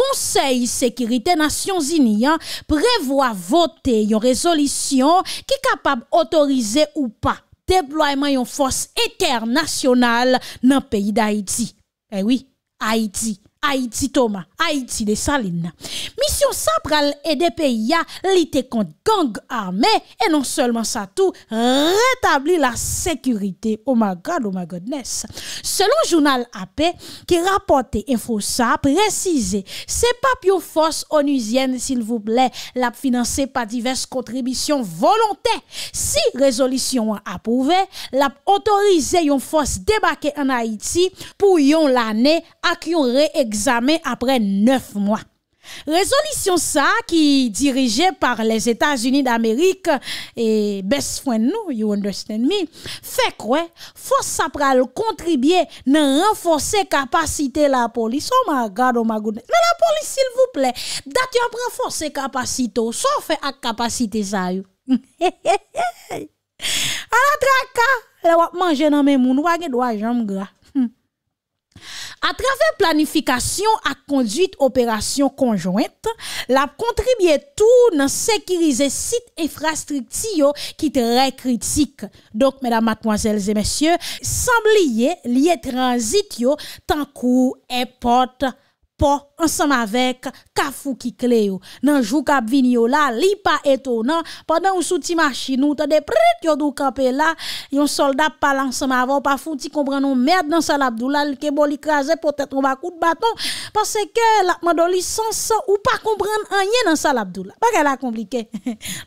S1: konsey sekirite nasyon zinian prevoa vote yon rezolisyon ki kapab otorize ou pa Debloyman yon fos eternasyonal nan peyi da Haiti. Eh oui, Haiti. Haïti Toma, Haïti de Saline. Misyon sap ral edepen ya li te kont gang arme e non selman sa tou retabli la sekurite. Oh ma god, oh ma godness. Selon jounal apè, ki rapote info sap, prezise se pap yon fos onizyen sil vouble lap finanse pa divers kontribisyon volontè. Si rezolisyon apouve, lap otorize yon fos debake an Haïti après neuf mois. Résolution ça qui dirigée par les États-Unis d'Amérique et best friend nous, you understand me, fait quoi? Force ça pral contribuer à renforcer capacité la police. Oh ma god, oh my goodness. Mais la police s'il vous plaît, date yon renforcer capacité, sauf fait à capacité ça yo. à la traka, la wap manger nan mes moun, wage doit jambe gras. A travè planifikasyon ak konduit operasyon konjoint, la kontribyè tou nan sekirize sit e frastrikti yo ki te rekritik. Dok, mèdam, matmoazèlzè, mèsyè, sanb liye liye transit yo tankou e pot konjoint. Po, ansem avek, kafou ki kleyo. Nanjou kap vinyo la, li pa etonan, padan ou sou ti machinou, ta de prit yo dou kape la, yon soldat palan ansem avon, pa foun ti kompran nou mèrd nan salabdou la, li ke boli kaze, potet nou bakout baton, pase ke lakman do lisansan ou pa kompran anyen nan salabdou la. Bak ela komplike.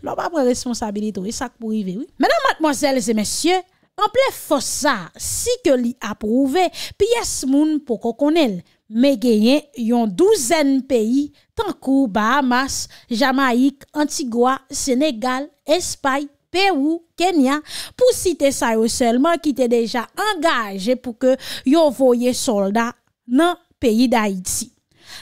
S1: Lwa pa pre responsabilito, e sak pou vive, oui. Menan matmozèles e mèsyè, anple fosa, si ke li aprouve, piyes moun pou kokonel, Me genyen yon douzen peyi, tankou Bahamas, Jamaik, Antigwa, Senegal, Espay, Peru, Kenya, pou site sa yo selman ki te deja angaje pou ke yon voye soldat nan peyi d'Haiti.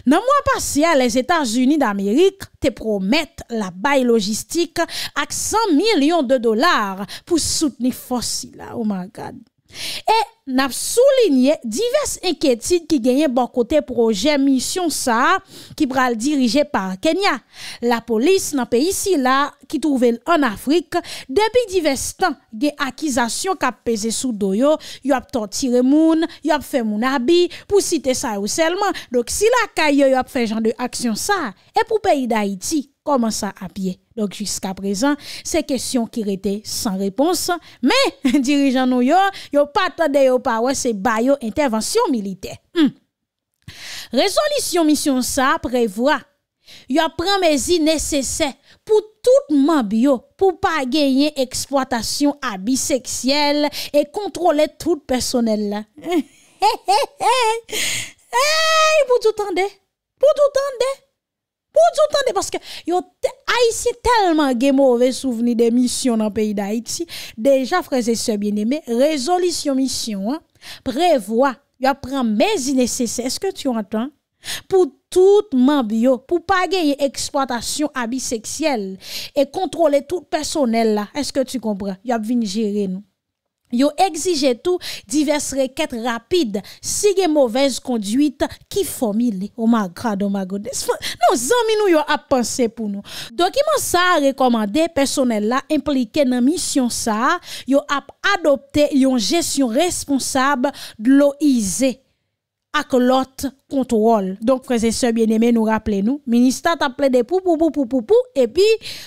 S1: Nan mwa pasi a les Etats-Unis d'Amerik te promet la bay logistik ak 100 milyon de dolar pou soutni fosi la. Oh E nap soulinye divers enketid ki genye bankote proje misyon sa ki pral dirije par Kenya. La polis nan pe isi la ki touvel an Afrik, debi divers tan gen akizasyon kap peze sou do yo, yo ap ton tire moun, yo ap fe moun abi pou site sa ou selman. Dok si la ka yo yo ap fe jan de aksyon sa, e pou peyi da iti. koman sa apye. Lok, jiska prezan, se kesyon ki rete san reponsan, me, dirijan nou yo, yo patade yo pawe se bayo intervansyon milite. Resolisyon misyon sa prevoa, yo apremesi nesesè pou tout manbiyo, pou pa genye eksploatasyon abiseksyel, e kontrole tout personel la. Hey, hey, hey, hey, pou tout ande, pou tout ande, Pou djou tande, paske yo Aiti telman gen mouve souveni de misyon nan peyi d'Aiti, deja fraze se bien eme, rezolisyon misyon, prevoa, yo ap pren mezine sese, eske tu anten? Pou tout man bio, pou pa gen yon eksploatasyon abiseksyel, e kontrole tout personel la, eske tu kompre, yo ap vin jire nou. Yo exije tou divers reket rapide Sige mouvez konduit ki fomili Oma oh grad oma godes oh Non zanminou yo ap panse pou nou Dokiman sa rekomande personel la implike nan misyon sa Yo ap adopte yon jesyon responsab loize ak contrôle. Donc, frères et bien aimé, nous rappelez-nous, ministère appelé des pou pou pou et puis,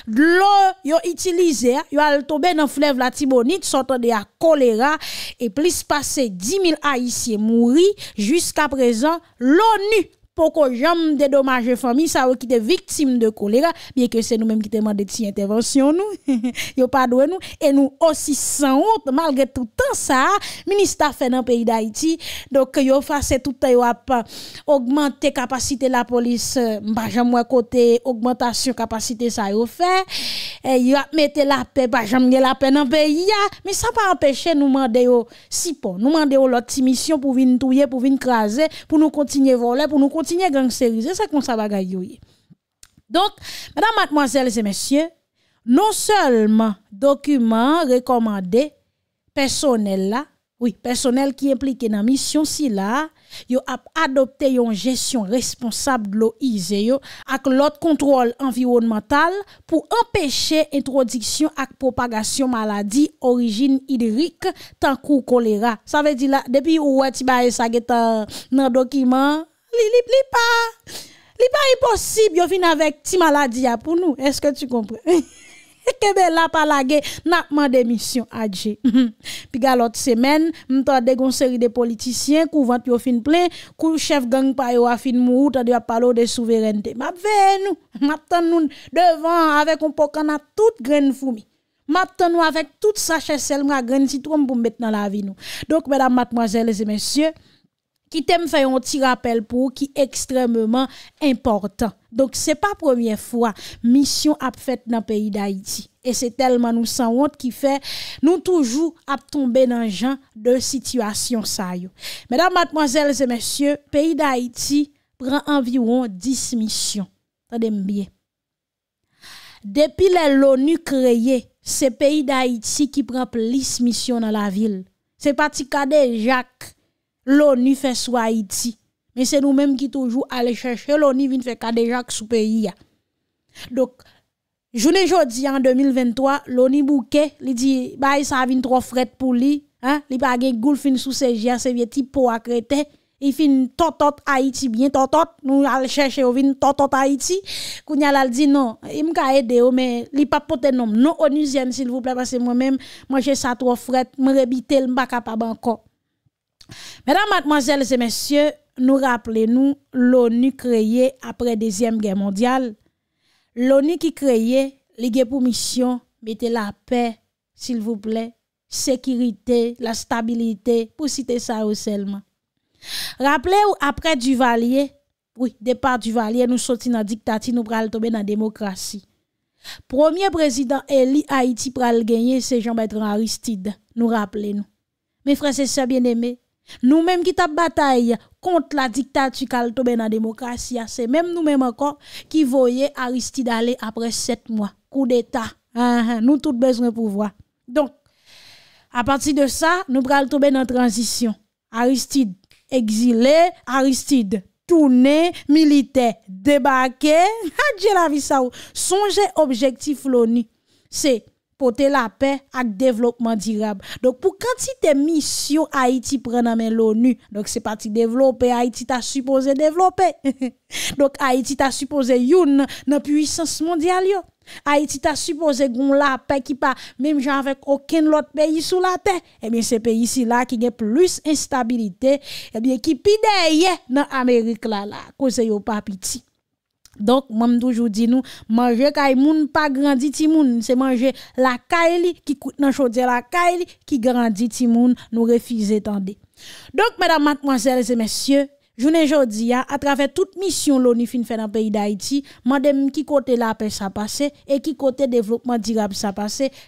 S1: l'eau, yo utilisé, yo a tombé dans fleuve la Tibonite, sortant de la choléra, et plus passé 10 000 haïtiens mourir jusqu'à présent, l'ONU pour qu'on jamais dédommager famille ça qui était victime de choléra bien que c'est nous-mêmes qui demandons de interventions nous yo pas nous et nous aussi sans honte malgré tout temps ça ministère fait dans pays d'Haïti donc yo face tout temps yo a la capacité la police pas euh, bah, jamais côté augmentation capacité ça yo fait et yo mettre la paix pas bah, jamais la paix dans pays mais ça pas empêcher nous demander si pour nous demander l'autre mission pour venir tuer, pour venir craser pour nous continuer voler pour nous continuer gangsteriser, c'est comme ça bagaille Donc, mesdames, mademoiselles et messieurs, non seulement documents recommandés personnel là, oui, personnel qui implique dans mission si là, yo a adopté une gestion responsable de l'eau yo avec l'autre contrôle environnemental pour empêcher introduction et propagation maladie origine hydrique tant que choléra. Ça veut dire là depuis ou ça dans document li, li, li pas li pas impossible yo vin avec ti maladie pour nous est-ce que tu comprends Kebe la palage, n'a demandé mission adje Pi Puis galote semaine, m'tande gon série de politiciens couvent yo fin plein, kou chef gang pa yo a fin mou, tande a parler de souveraineté. M'a nous, m'a nous devant avec un pokana tout toute graine fourmi. M'attend nous avec toute sachet sel m'a graine tout pour mettre dans la vie nous. Donc mesdames, mademoiselles et messieurs, Ki tem fè yon ti rappel pou ki ekstremement important. Donk se pa premier fwa, misyon ap fèt nan peyi d'Haïti. E se telman nou san wot ki fè, nou toujou ap tombe nan jan de situasyon sa yo. Medan matmwazèl zè mèsyè, peyi d'Haïti pran anviwon 10 misyon. Tade mbiye. Depi lè l'ONU kreye, se peyi d'Haïti ki pran plis misyon nan la vil. Se pati kade Jacques Chouard. l'ONU fait sous Haïti. Mais c'est nous-mêmes qui toujours aller chercher l'ONU vient faire cas déjà sous pays Donc journée jodi en 2023, l'ONU bouquet, il dit bah ça vient trop fret pour lui, hein, il pas gain goul fin sous gens c'est vieux types pour accréter. Il fin totot Haïti bien totot, nous allons chercher on vient totot Haïti. Kounya la dit non, il m'a aidé mais il pas pote nom. Non onusienne s'il vous plaît parce que moi-même, moi j'ai ça trop fret, me rebiter, pas capable encore. Mesdames, mademoiselles et messieurs, nous rappelons nous l'ONU créée après la Deuxième Guerre mondiale. L'ONU qui créée, l'IGE pour mission, mettez la paix, s'il vous plaît, sécurité, la stabilité, pour citer ça au seulement. Rappelez-vous, après Duvalier, oui, départ Duvalier, nous sortons dans la dictature, nous sommes tomber dans la démocratie. Premier président élu Haïti pour gagner, c'est Jean-Bertrand Aristide, nous rappelons. Mes frères et sœurs bien-aimés, nous-mêmes qui avons bataille contre la dictature qui a dans la démocratie, hein. c'est même nous-mêmes encore qui voyons Aristide aller après sept mois. Coup d'État. Nous hein, hein. Nous tous besoin de pouvoir. Donc, à partir de ça, nous prenons tomber dans transition. Aristide exilé, Aristide tourné, militaire débarqué. J'ai la vie ça. Songez objectif l'ONU. C'est porter la paix et développement durable. Donc pour quantité mission Haïti prend en main l'ONU. Donc c'est parti développer Haïti t'a supposé développer. Donc Haïti t'a supposé une dans puissance mondiale Haïti t'a supposé gon la paix qui pas même genre avec aucun autre pays sous la terre. Eh bien ce pays ici là qui a plus instabilité, eh bien qui pide derrière dans l'Amérique. là là cause yo pas petit. Donc, moi, je toujours dit nous, manger kaimoun, e pas grandi timoun. C'est manger la caille qui coûte dans la caille qui grandit timoun, nous refuser Donc, mesdames, mademoiselles et messieurs, aujourd'hui, jodi à travers toute mission l'ONU fin dans le pays d'Haïti, pas qui côté la paix sa et et qui développement développement durable sa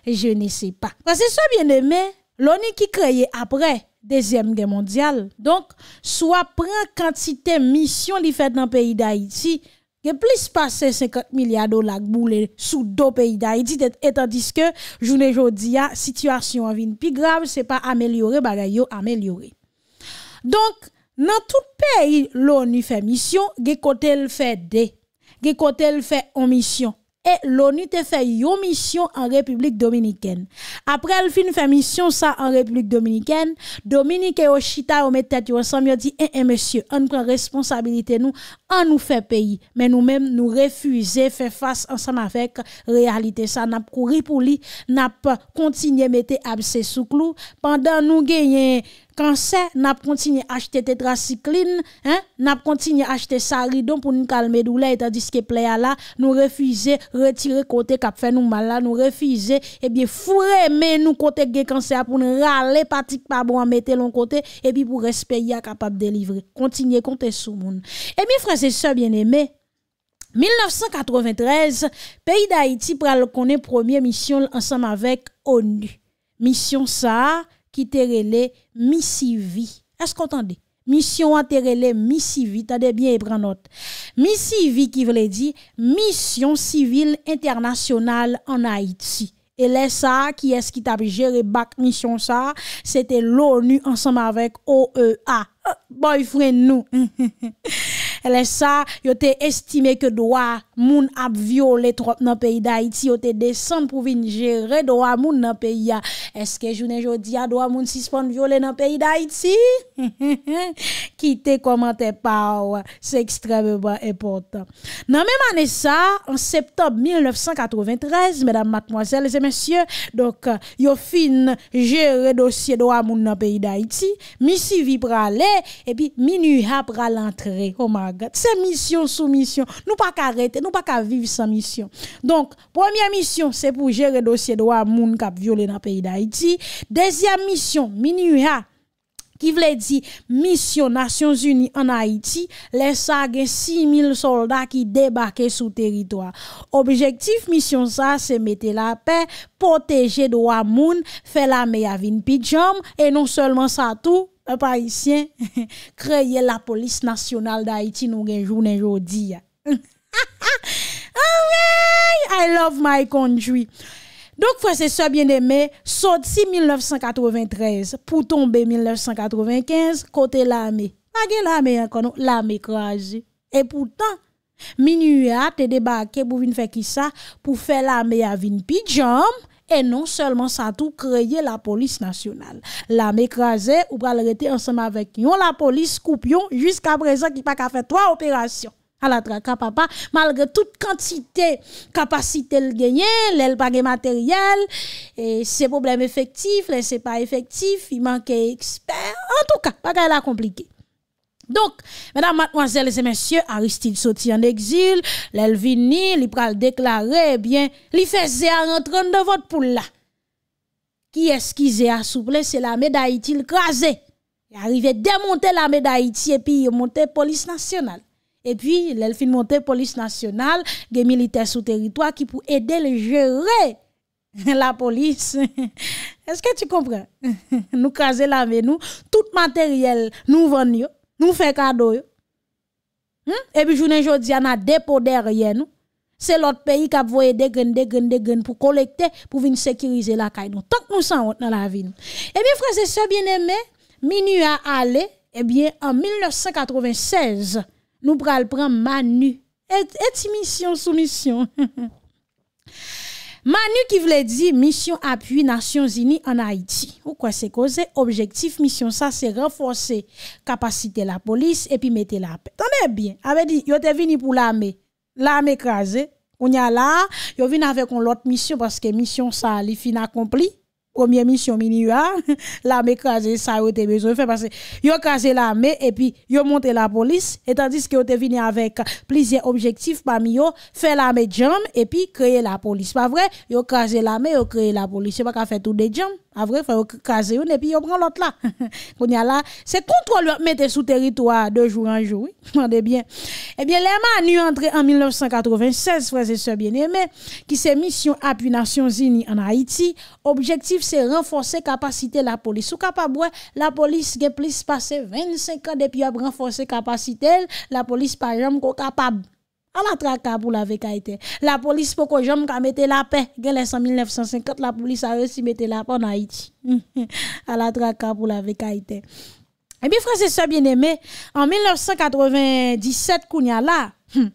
S1: et je ne sais pas parce que ça, bien après l'ONU qui Guerre mondiale. deuxième guerre mondiale donc soit prend quantité mission li dans le pays d'Haïti, Ge plis pase 50 milyar do lak boule sou do peyi da. E dit etan diske, jounen jodi ya, situasyon an vin pi grav, se pa amelyore, bagay yo amelyore. Donk, nan tout peyi louni fe misyon, ge kote l fe de. Ge kote l fe omisyon. e l'ONU te fè yon misyon an Republik Dominikèn. Aprel fin fè misyon sa an Republik Dominikèn, Dominikè o Chita ou mè tèt yon sam, yon di, e eh, eh, mèsyè, an nou prè responsabilité nou, an nou fè peyi, mè nou mèm nou refüze fè fasse ansan an fèk realité sa, nap kou ripou li, nap kontinye mète abse sou klou, pandan nou genyen Kansè, nap kontinye achte tetraciklin, nap kontinye achte saridon pou nou kalmedou la, etadis ke ple ya la, nou refize, retire kote kap fe nou mal la, nou refize, ebi fureme nou kote ge kansè, pou nou rale patik pa bon a mette lon kote, ebi pou respe ya kapap delivre. Kontinye kote sou moun. Ebi franse se bieneme, 1993, peyi da Iti pral konen premier misyon ansam avek ONU. Misyon sa... Ki terele misi vi. Esk kontande? Misyon a terele misi vi. Tade bien e pranote. Misi vi ki vle di, misyon sivil internasyonal an Haiti. E lesa, ki esk ki tabi jere bak misyon sa, sete l'ONU ansama vek OEA. Boy fwenn nou. E lesa, yo te estime ke doa moun ap viole trot nan peyi da iti, yo te desen pou vin jere do a moun nan peyi ya. Eske jounen jodi ya do a moun si se pon viole nan peyi da iti? Kite komante pa ou, se ekstrem e ba epot. Nan men man e sa, an septob 1993, medan matmoazel, se men sye, dok yo fin jere dosye do a moun nan peyi da iti, mi si vibra le, epi mi nu hapra lantre, o oh magat. Se misyon sou misyon, nou pa karet, nou pas qu'à vivre sa mission. Donc, première mission, c'est pour gérer le dossier de moun qui a violé dans le pays d'Haïti. Deuxième mission, Minuha, qui voulait dire mission Nations Unies en Haïti, les 6 6000 soldats qui débarquaient sur territoire. Objectif mission ça c'est mettre la paix, protéger droit moun, faire la meilleure vin et non seulement ça tout un haïtien créer la police nationale d'Haïti nous jour journée aujourd'hui. Ha ha, ouye, I love my conjoui. Donk fwese se biene me, sot si 1993, pou tombe 1995, kote lame. Pagye lame yankono, lame krasi. E poutan, minu ya te debake pou vin fe ki sa, pou fe lame yavin pidjam, e non selman sa tou kreye la polis nasyonal. La me krasi, ou pra le rete ansanm avèk yon, la polis koup yon, jiska breza ki pa ka fe 3 operasyon. à la traka papa malgré toute quantité capacité le gagner l'el pas matériel et ses problèmes effectifs les c'est pas effectif il manque expert en tout cas pas la compliqué donc, mesdames, mademoiselles et messieurs, Aristide sorti en exil, l'el vini, il pral déclarer, eh bien, il faisait à rentrant de votre poule là. Qui qui à souple, c'est la médaille il crasé. Il arrivait démonter la médaille et puis il monter police nationale. Et puis, l'elfin monte police nationale, des militaires sous territoire qui pour aider le gérer la police. Est-ce que tu comprends? nous craser la nous, tout matériel nous vendre, nous fait cadeau. Hmm? Et puis, journée aujourd'hui, on a dépôt derrière nous. C'est l'autre pays qui a voué des graines, des graines, des pour collecter, pour venir sécuriser la caille. Tant que nous sommes dans la vie. Et eh bien, frères et sœurs bien-aimés, minuit à aller, eh bien, en 1996, Nou pral pran Manu. Eti misyon sou misyon. Manu ki vle di misyon apuy nasyon zini an Haiti. Ou kwa se koze? Objektif misyon sa se reforse kapasite la polis epi mete la apay. Tande bien. Awe di, yo te vini pou l'ame. L'ame kaze. Onya la. Yo vini ave kon lot misyon paske misyon sa li fin akompli. première mission minua ah, l'armée crasé ça yo te besoin faire parce que yo crasé l'armée et puis yo monté la police et tandis que yo te venu avec plusieurs objectifs parmi eux, faire l'armée jam et puis créer la police pas vrai yo crasé l'armée yo créer la police pas qu'à faire tout des jam vrai, faut caser une et puis on prend l'autre là. qu'on a là, c'est contrôle mettre sous territoire de jour en jour. bien. Eh bien, les nu entré en 1996, frères et sœurs bien-aimés, qui c'est mission appui Nations Unies en Haïti. Objectif, c'est renforcer capacité la police. ou capable, la police qui plus passé 25 ans depuis a renforcé capacité, la police par exemple capable à la traque pour la vérité. La police, pour que j'aime la paix. Gèle en 1950, la police a réussi à la paix en Haïti. à la traque pour la vérité. Eh bien, frères et sœurs bien-aimés, en 1997, Kounia là, hmm,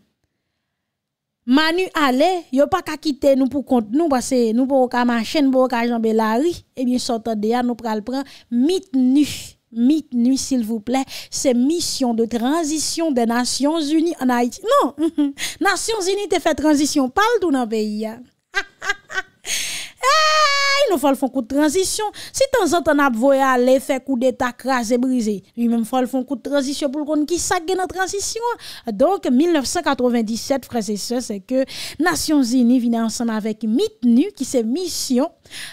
S1: Manu allait, yo pas qu'à quitter nous pour compte nous, parce que nous pour qu'à marcher, nous pour qu'à jambe la rue, eh bien, sortant de là, nous pral prendre mit nu nuit, s'il vous plaît, c'est mission de transition des Nations Unies en Haïti. Non, Nations Unies te fait transition, parle tout dans le pays. Il nous faut le coup de transition. Si de temps en temps, a voyé aller faire coup d'état crasé, brisé. Lui-même, faut le coup de transition pour qu'on qui sague dans transition. Donc, 1997, frères et sœurs, c'est que Nations Unies vient ensemble avec MITNU, qui c'est Mission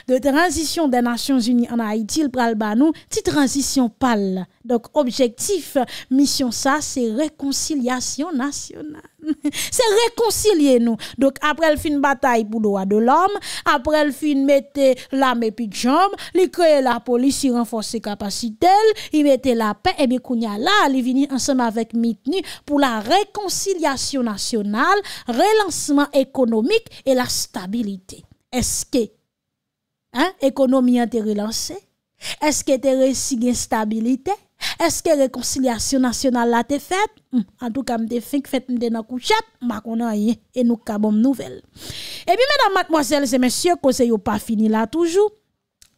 S1: de Transition des Nations Unies en Haïti, le pral petite transition pâle. Donc, objectif, mission ça, c'est réconciliation nationale. c'est réconcilier nous. Donc, après le fin bataille pour droit de l'homme, après le fin mettre l'armée puis jambe, il créer la police, il renforce ses capacités, il mettait la paix, et bien, a là, il venu ensemble avec Mitni pour la réconciliation nationale, relancement économique et la stabilité. Est-ce que, hein, économie a été relancée? Est-ce que tu réussi une stabilité? Eske rekonciliasyon nasyonal la te fet? An hmm, tou kam te fek fet mte nan kouchat Ma konan ye E nou kabom nouvel E eh bi menan makmwazel zemensye Koze yo pa fini la toujou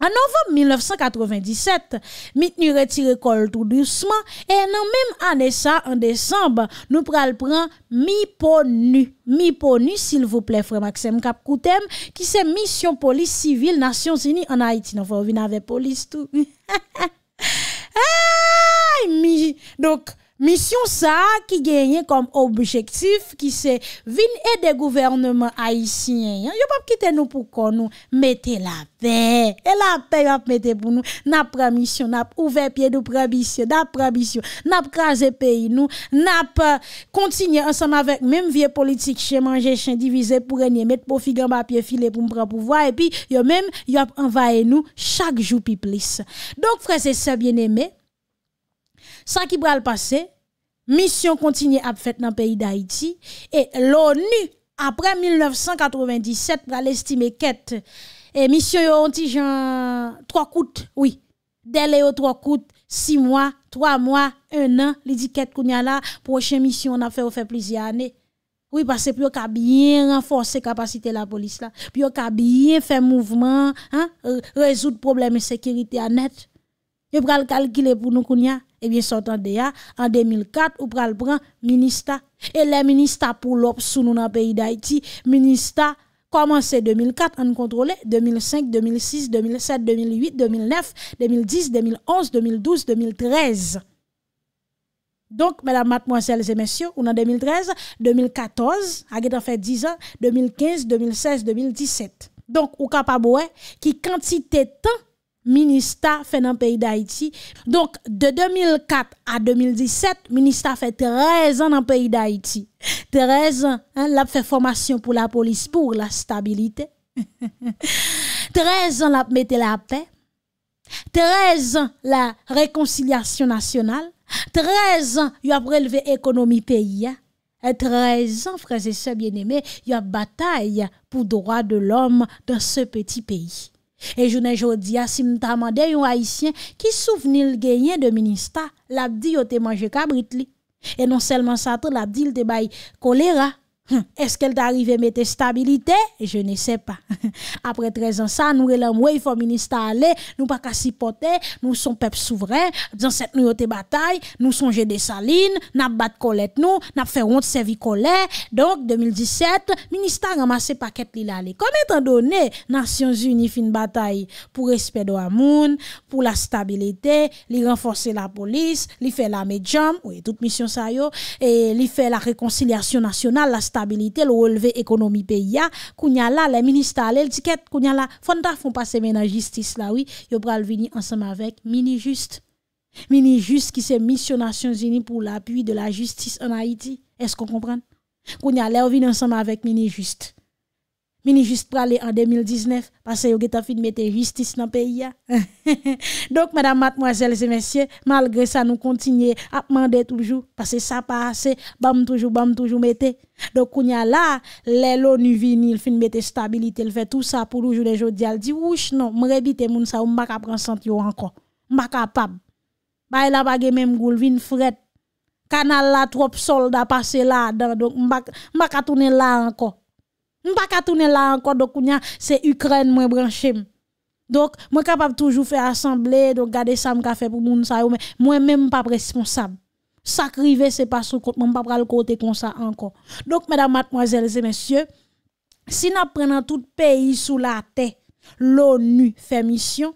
S1: An novem 1997 Mit ni retire kol tou dusman E nan mem anesa an desamb Nou pral pran mi po nu Mi po nu sil vouple frem Aksem kap koutem Ki se misyon polis sivil nasyon zini An haiti nan fo vin ave polis tou Ha ah! ha ha Ha ha ha misyon sa ki genye kom objektif ki se vin e de gouvernement haisyen, yo pap kite nou pou kon nou mette la pe e la pe yo ap mette pou nou nap pramisyon, nap ouve pye dou pramisyon nap pramisyon, nap kaze peyi nou nap kontinye euh, ansan avèk, mèm vie politik, chè manje chè divize pou renyè, met pou figan papye file pou mpra pou vwa, epi yo mèm yo ap envaye nou chak jou pi plis, donk frese se bienemè ça qui va le passer, mission continue à faire dans le pays d'Haïti et l'ONU après 1997 va l'estimer qu'être et mission yon ti jan 3 coûts oui délai yo 3 coûts 6 mois 3 mois 1 an li dit y kounya la prochaine mission on a fait plusieurs années oui parce que vous avez bien renforcer capacité la police là puis bien bien faire mouvement hein résoudre problème de sécurité à net yo pral calculer pour nous kounya Ebyen son tante de ya, an 2004, ou pral pran, minista. E le minista pou lop sou nou nan peyi da iti, minista, koman se 2004, an kontrole, 2005, 2006, 2007, 2008, 2009, 2010, 2011, 2012, 2013. Donk, mèdame, matemoiselles et messieurs, ou nan 2013, 2014, agè tan fè 10 ans, 2015, 2016, 2017. Donk, ou kapabouè, ki kantite tan ministère fait dans le pays d'Haïti. Donc, de 2004 à 2017, ministère fait 13 ans dans le pays d'Haïti. 13 ans, il hein, a fait formation pour la police, pour la stabilité. 13 ans, l'a mis la paix. 13 ans, la réconciliation nationale. 13 ans, il a prélevé l'économie pays. 13 ans, frères et sœurs bien-aimés, il y a bataille pour droit de l'homme dans ce petit pays. E jounen jodi a simtaman de yon haisyen ki souvenil genyen de ministar, labdi yo te manje kabrit li. E non selman satan labdi yo te bay kolera. Hmm, est-ce qu'elle est à mettre stabilité? Je ne sais pas. Après 13 ans, ça, nous relèvons, il faut ministre aller, nous pas supporter, nous sommes peuple souverain, dans cette nouvelle bataille, nous songeons des salines, nous bat Colette, nous, nous fait honte servi Colette. Donc, 2017, ministre a ramassé paquet là. Comme étant donné, Nations Unies fait une bataille pour respect de la pour la stabilité, pour renforcer la police, pour fait la médium, oui, toute mission ça et pour fait la réconciliation nationale, la stabilité stabilité, le relevé économie pays. Kounya la les ministres allé, le ticket, kounya la fonda font passer maintenant justice là, oui, yo pral venir ensemble avec mini juste. Mini juste qui c'est Mission Nations Unies pour l'appui de la justice en Haïti. Est-ce qu'on comprend? Kounya là, venir venir ensemble avec mini juste mini juste pralé en 2019 parce que vous avez fin de mettre justice dans le pays. Donc, madame mademoiselles et messieurs, malgré ça, nous continuons à demander toujours parce que ça passe, bam toujours, bam toujours mettre. Donc, on y a là, les l'ONU vini, il fin mettre stabilité, il fait tout ça pour le jour de dit, ouch, non, m'rebite moun ça, ça pas ka pran prendre yo encore. pas capable. Bah, a pas bagé même goul vin fret. Canal là, trop soldat passe là, donc ne m'ba pas tourner là encore. Je ne pas qu'à tourner là encore, donc c'est Ukraine, moi branché. Donc, moi capable toujours faire assembler, donc garder ça, je fait pour moun ça, mais moi même pas responsable. Ça crivé, c'est pas sous compte, moi pas le côté comme ça encore. Donc, mesdames, mademoiselles et messieurs, si nous prenons tout pays sous la terre, l'ONU fait mission,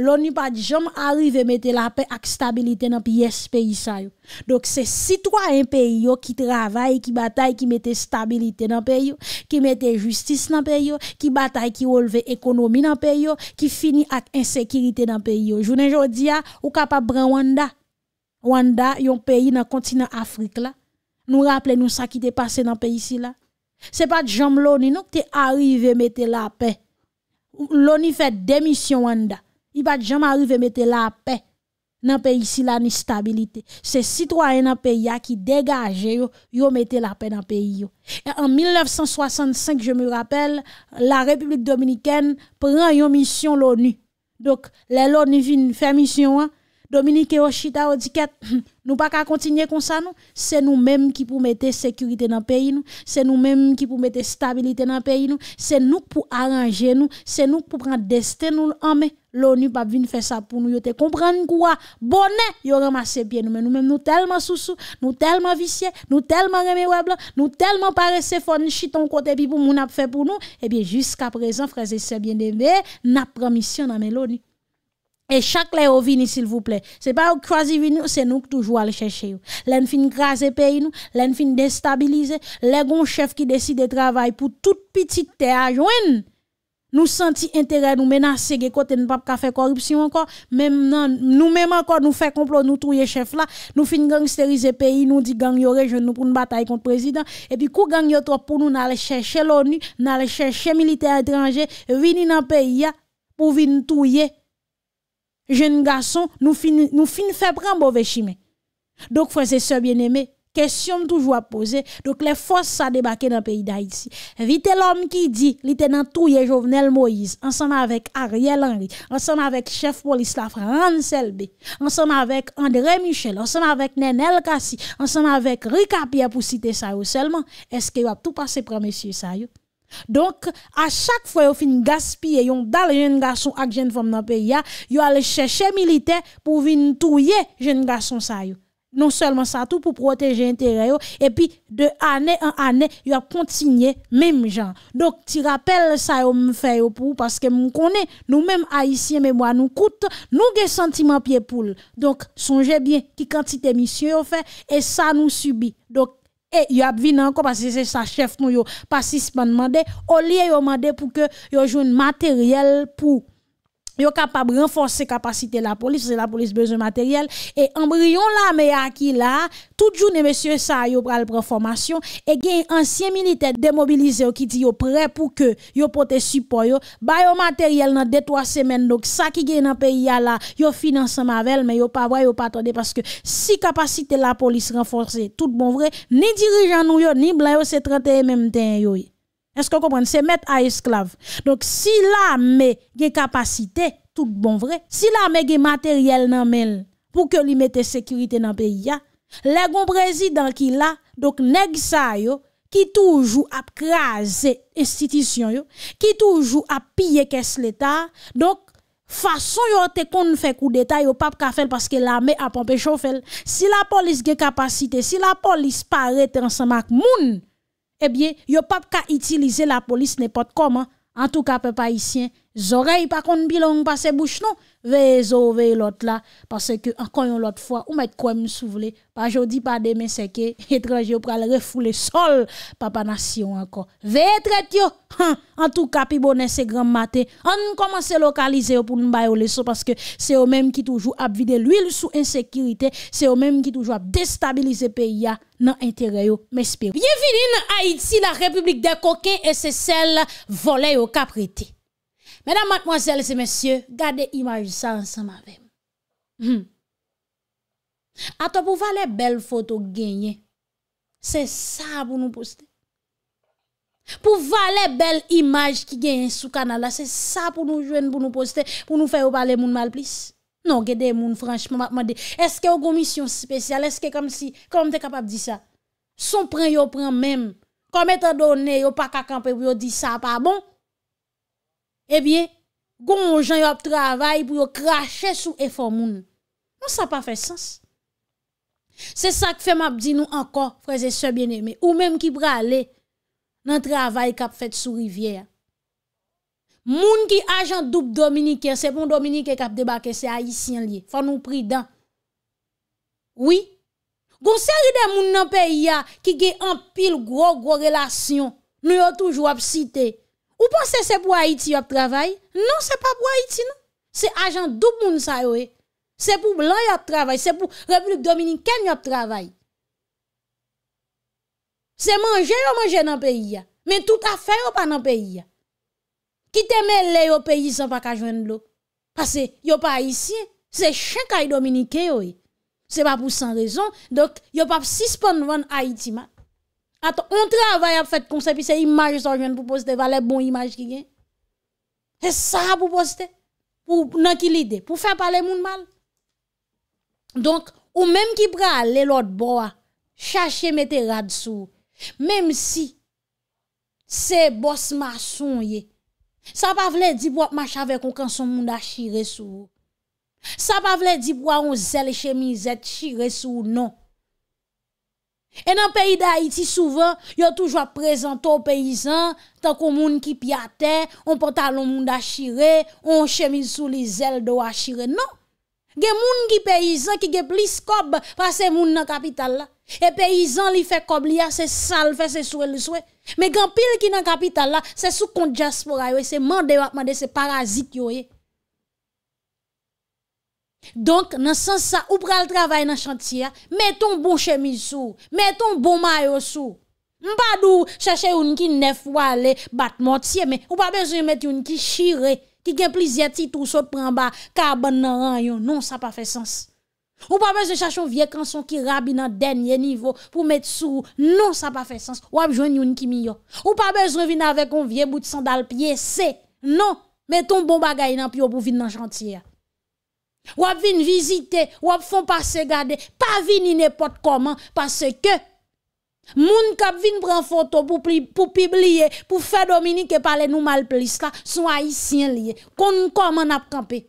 S1: Louni pat jom arrive mette la pe ak stabilite nan pi yes pe yisa yo. Dok se sitwa yon pe yo ki travaye, ki batay, ki mette stabilite nan pe yo, ki mette justice nan pe yo, ki batay, ki wolve ekonomi nan pe yo, ki fini ak insekirite nan pe yo. Jounen jodi ya, ou kapap brend Wanda. Wanda yon peyi nan kontinant Afrik la. Nou rapple nou sa ki te pase nan pe yisi la. Se pat jom louni nou te arrive mette la pe. Louni fet demisyon Wanda. Il va jamais arriver mettre la paix dans pays ici la ni stabilité. C'est citoyens dans pays qui dégagent yo, yo la paix dans pays en 1965, je me rappelle, la République dominicaine prend une mission l'ONU. Donc, l'ONU vient faire mission, hein. Dominique Oshita ont dit que nous pas continuer comme ça, c'est nous-mêmes qui pour mettre sécurité dans le pays, c'est nous-mêmes qui pour mettre stabilité dans le pays, c'est nous pour arranger nous, c'est nous pour prendre destin nous en l'ONU pas venir faire ça pour nous, Vous te comprendre quoi? Bonnet, yo ramassé bien. nous, mais nous même nous tellement sous nous tellement viciés, nous tellement remé nous tellement paresseux fon chiton côté puis pour mon a fait pour nous, et eh bien jusqu'à présent frères et sœurs bien-aimés, n'a pas mission dans l'ONU. Et chaque lèvre s'il vous plaît. C'est pas au croisi vini, c'est nous qui toujours aller chercher. L'en fin craser pays nous, l'en fin déstabiliser, les gon chef qui décide de travailler pour toute petite terre à joindre nous senti intérêt nous menacer que côté ne pas faire corruption encore même nous même encore nous fait complot nous touyer chef là nous fin gangsteriser pays nous dit gang yo nous pour une bataille contre président et puis coup gang pour nous n'aller chercher l'ONU n'aller chercher militaires étrangers venir dans pays pour venir touyer jeunes garçon. nous fin nous fin faire prendre mauvais chemin donc frères et sœurs bien-aimés question toujours à poser. Donc, les forces ça débarqué dans le pays d'Haïti. Vite l'homme qui dit, il était dans tout Jovenel Moïse, ensemble avec Ariel Henry, ensemble avec chef police la France ensemble avec André Michel, ensemble avec Nenel Kassi, ensemble avec Rika Pierre pour citer ça seulement. Est-ce qu'il va tout passé pour monsieur ça donc, à chaque fois, ils fin gaspiller, yon un jeune garçon ak jeune femme dans le pays, yon allez chercher militaire pour venir touyer jeune garçon sa non seulement ça tout pour protéger intérêt et puis de année en année il a continué même gens donc tu rappelles ça me fait pour parce que nous connaît nous mêmes haïtiens moi, nous coûte nous des sentiments pied poule donc songez bien qui quantité mission fait et ça nous subit donc et il a encore parce que c'est sa chef nous yo pas si demandé au lieu yo demandé pour que yo joue matériel pour yo kapab renfors se kapasite la polis, se la polis bezo materyel, e ambriyon la me aki la, tout joun e mesye sa yo pral pran formasyon, e gen yon ansyen milite demobilize yo ki di yo pre pou ke yo pote supo yo, bayo materyel nan detwa semen, doke sa ki gen nan peyi ya la, yo finanse mavel, men yo pa vwa yo patode, paske si kapasite la polis renfors se tout bon vre, ni dirijan nou yo, ni blayo se trateye menmten yo yi. Se met a esklav. Si la me ge kapasite, tout bon vre, si la me ge materyel nan men, pou ke li mette sekirite nan peyi ya, le gon prezident ki la, neg sa yo, ki toujou ap kraze estitisyon yo, ki toujou ap pye kes leta, donk fason yo te kon fek ou detay yo pap ka fel paske la me ap ap e cho fel. Si la polis ge kapasite, si la polis parete ansan mak moun, eh bien, yo pas qu'à utiliser la police n'est n'importe comment. En tout cas, peuple ici. oreilles pas contre bilong passe bouche non, Veye zo, veye lot la, pase ke ankon yon lot fwa, ou met kwen m sou vle, pa ajodi pa demen seke, etranje ou pral refoule sol, pa pa nasyon ankon. Veye tret yo, an tou kapi bonen se gram mate, an koman se lokalize yo pou nou bayo le so, pase ke se yo menm ki toujou ap vide l'wil sou insekirite, se yo menm ki toujou ap destabilize pe ya, nan entere yo mespe. Ye vinin a iti la republik de koke, e se sel vole yo kaprite. Mesdames, mademoiselles et messieurs, gardez l'image ça ensemble avec moi. Attends, hmm. pour voir les belles photos gagnées, c'est ça pour nous poster. Pour les belles images qui gagnent sous canal c'est ça pour nous jouer, pour nous poster, pour nous faire parler monde mal plus. Non, gede monde, franchement, est-ce que y a une mission spéciale? Est-ce que comme si, comme tu es capable de dire ça? Son prend, yo prend même. Comme étant donné, yo pas qu'à camper, dire ça pas bon. Ebyen, eh goun jen yo ap travay pou yo krashe sou efo moun. Non, moun sa pa fe sens. Se sa k fe map di nou ankon, freze se bieneme. Ou menm ki prale nan travay kap fet sou rivye. Moun ki ajan dup Dominike, sepon Dominike kap debake se a yisi en liye. Fano pri dan. Oui. Goun seri de moun nan peya ki ge an pil gro-gro relasyon. Nou yo toujou ap sitey. Ou pan se se pou Haiti yo ap travay? Non, se pa pou Haiti nan. Se ajan dup moun sa yo e. Se pou Blanc yo ap travay. Se pou Republik Dominikèm yo ap travay. Se manje yo manje nan peyi ya. Men tout afer yo pa nan peyi ya. Ki te men le yo peyi san pa kajwen lò. Pase yo pa Haitien, se chen kaj Dominikè yo e. Se pa pou san rezon. Dok yo pa si spon van Haiti man. Aton, on travay ap fèt kon se pi se imaj so jwen pou pozite, valè bon imaj ki gen. E sa pou pozite, pou nan ki lide, pou fè pale moun mal. Donk, ou mèm ki pralè lòt bo a, chache mète rad sou. Mèm si, se bos ma sonye, sa pa vle di pou ap ma chave kon kan son moun da shire sou. Sa pa vle di pou a on zèl chemizèt shire sou, non. E nan peyi da Haiti souven, yo toujwa prezento peyi zan tan kon moun ki pi ate, on pota loun moun da shire, on chemi sou li zel do a shire. Non, gen moun ki peyi zan ki gen plis kob pa se moun nan kapital la. E peyi zan li fe kob li a, se sal fe se sou el sou e. Me gen pil ki nan kapital la, se sou kont diaspora yo e, se mande wakman de se parazit yo e. Donk nan sens sa ou pral travay nan chantiye, meton bon chemi sou, meton bon mayo sou. Mpa dou chache yon ki nef wale batmotiye men, ou pa bezre met yon ki shire, ki gen plizye titou sot pranba, kaban nan an yon, non sa pa fe sens. Ou pa bezre chache yon vie konson ki rabi nan denye nivo pou met sou, non sa pa fe sens. Ou ap jwen yon ki miyo. Ou pa bezre vin avek yon vie bout sandal piye se, non, meton bon bagay nan piyo pou vin nan chantiye. Wap vin vizite, wap fon pa se gade Pa vin in epot koman Pase ke Moun kap vin pran foto pou pib liye Pou fe Dominique e pale nou malpliska Sou a yi sin liye Kon kon man ap kampe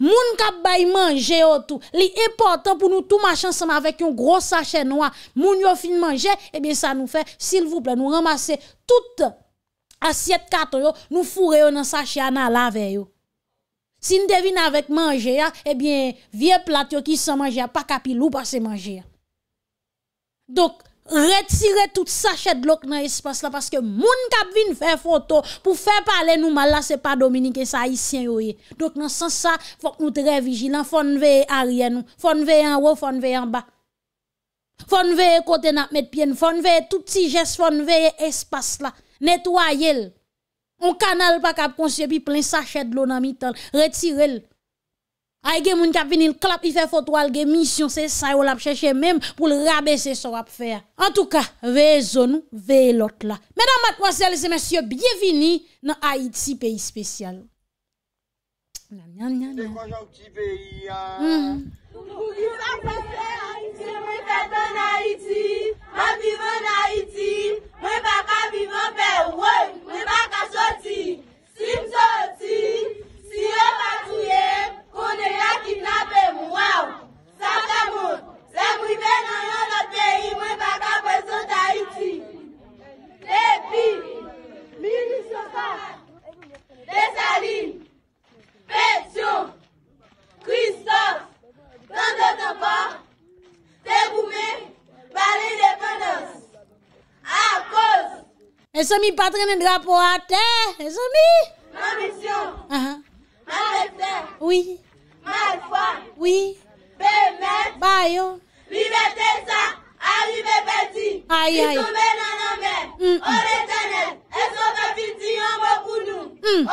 S1: Moun kap bay manje o tou Li epotan pou nou tou machan Sama vek yon gros sachet noa Moun yo fin manje, ebyen sa nou fe Sil vouple nou ramase tout Asyet kato yo Nou fure yo nan sachet ana lave yo Sin devine avèk manje ya, ebyen eh vie plat yo ki san manje ya, pa kapil ou pa se manje ya. Dok, retire tout sachet lòk nan espas la, paske moun kap vin fè foto pou fè pale nouman la se pa dominike sa isyen yo ye. Dok nan san sa, fòk nou tre vijilan, fòn veye ariye nou, fòn veye an wò, fòn veye an ba. Fòn veye kote nan met pien, fòn veye tout si jès, fòn veye espas la, netwaye lò. On canal pas cap puis plein sachet de l'eau dans mitan, retirez-le. Aïe ah, gen moun kap vini l clap, il fait photo al gen mission, c'est ça ou l'a chercher même pour le rabaisser son va faire. En tout cas, veillez nous, veillez l'autre là. Mesdames, mademoiselles et messieurs, bienvenue dans Haïti pays spécial. C'est quoi j'ai petit pays hein? mm-hmm.
S4: Mwen baka vivon na iti, mwen baka vivon pe woy, mwen baka soti, sim soti, si yo pati ye, konde yakim na pe mwaw. Saka mwot, se mwive nan yon lot peyi, mwen baka peson ta iti. Depi, milisyon sa, desali, petyon, kristos, tando topa. Tè goumè, balè indépendans,
S1: a kòz. E so mi patre mè drapo a tè, e so mi.
S4: Nan misyon,
S1: mè fè tè, mè fwa, bè mè,
S4: li mè tè sa, a li mè pè ti. E so mè nanan mè, o re tè nè, e so mè fiti yon mè kou nou,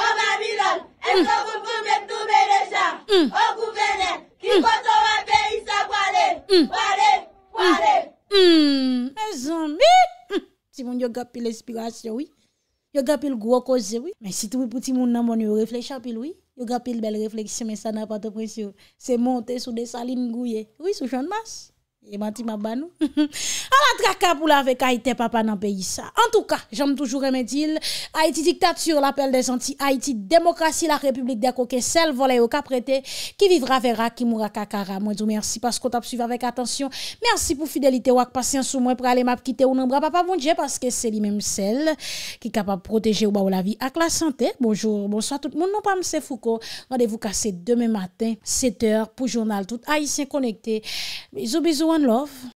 S4: o mè bidon, e so mè kou mè tou mè de chan, o kou mè nè. Ki hmm. kwa zon wapen isa
S1: wale, wale, hmm. wale. E zon hmm. mi, ti moun yo gapil espirasyon, yo gapil gwo koze, men si tou pou ti moun nan moun yo refleksyon apil, yo gapil bel refleksyon men san apatoprensyon, se monte sou de salin nguye, yo sou chan mas. Et menti ma banou. Alors, ah, traka la avec Haïti, papa, dans pays ça. En tout cas, j'aime toujours aimer dire, Haïti dictature, l'appel des Antilles, Haïti démocratie, la république des coquets, celle volée au caprété, qui vivra verra, qui mourra kakara. Moi, je vous remercie parce qu'on t'a suivi avec attention. Merci pour fidélité ou patience ou moi pour aller m'a quitter ou non, papa, bon Dieu, parce que c'est lui-même celle qui est capable de protéger ou la vie avec la santé. Bonjour, bonsoir tout le monde. Non, pas M. Foucault. Rendez-vous cassé demain matin, 7h, pour journal tout haïtien connecté. Bisous, bisous. Hein. love.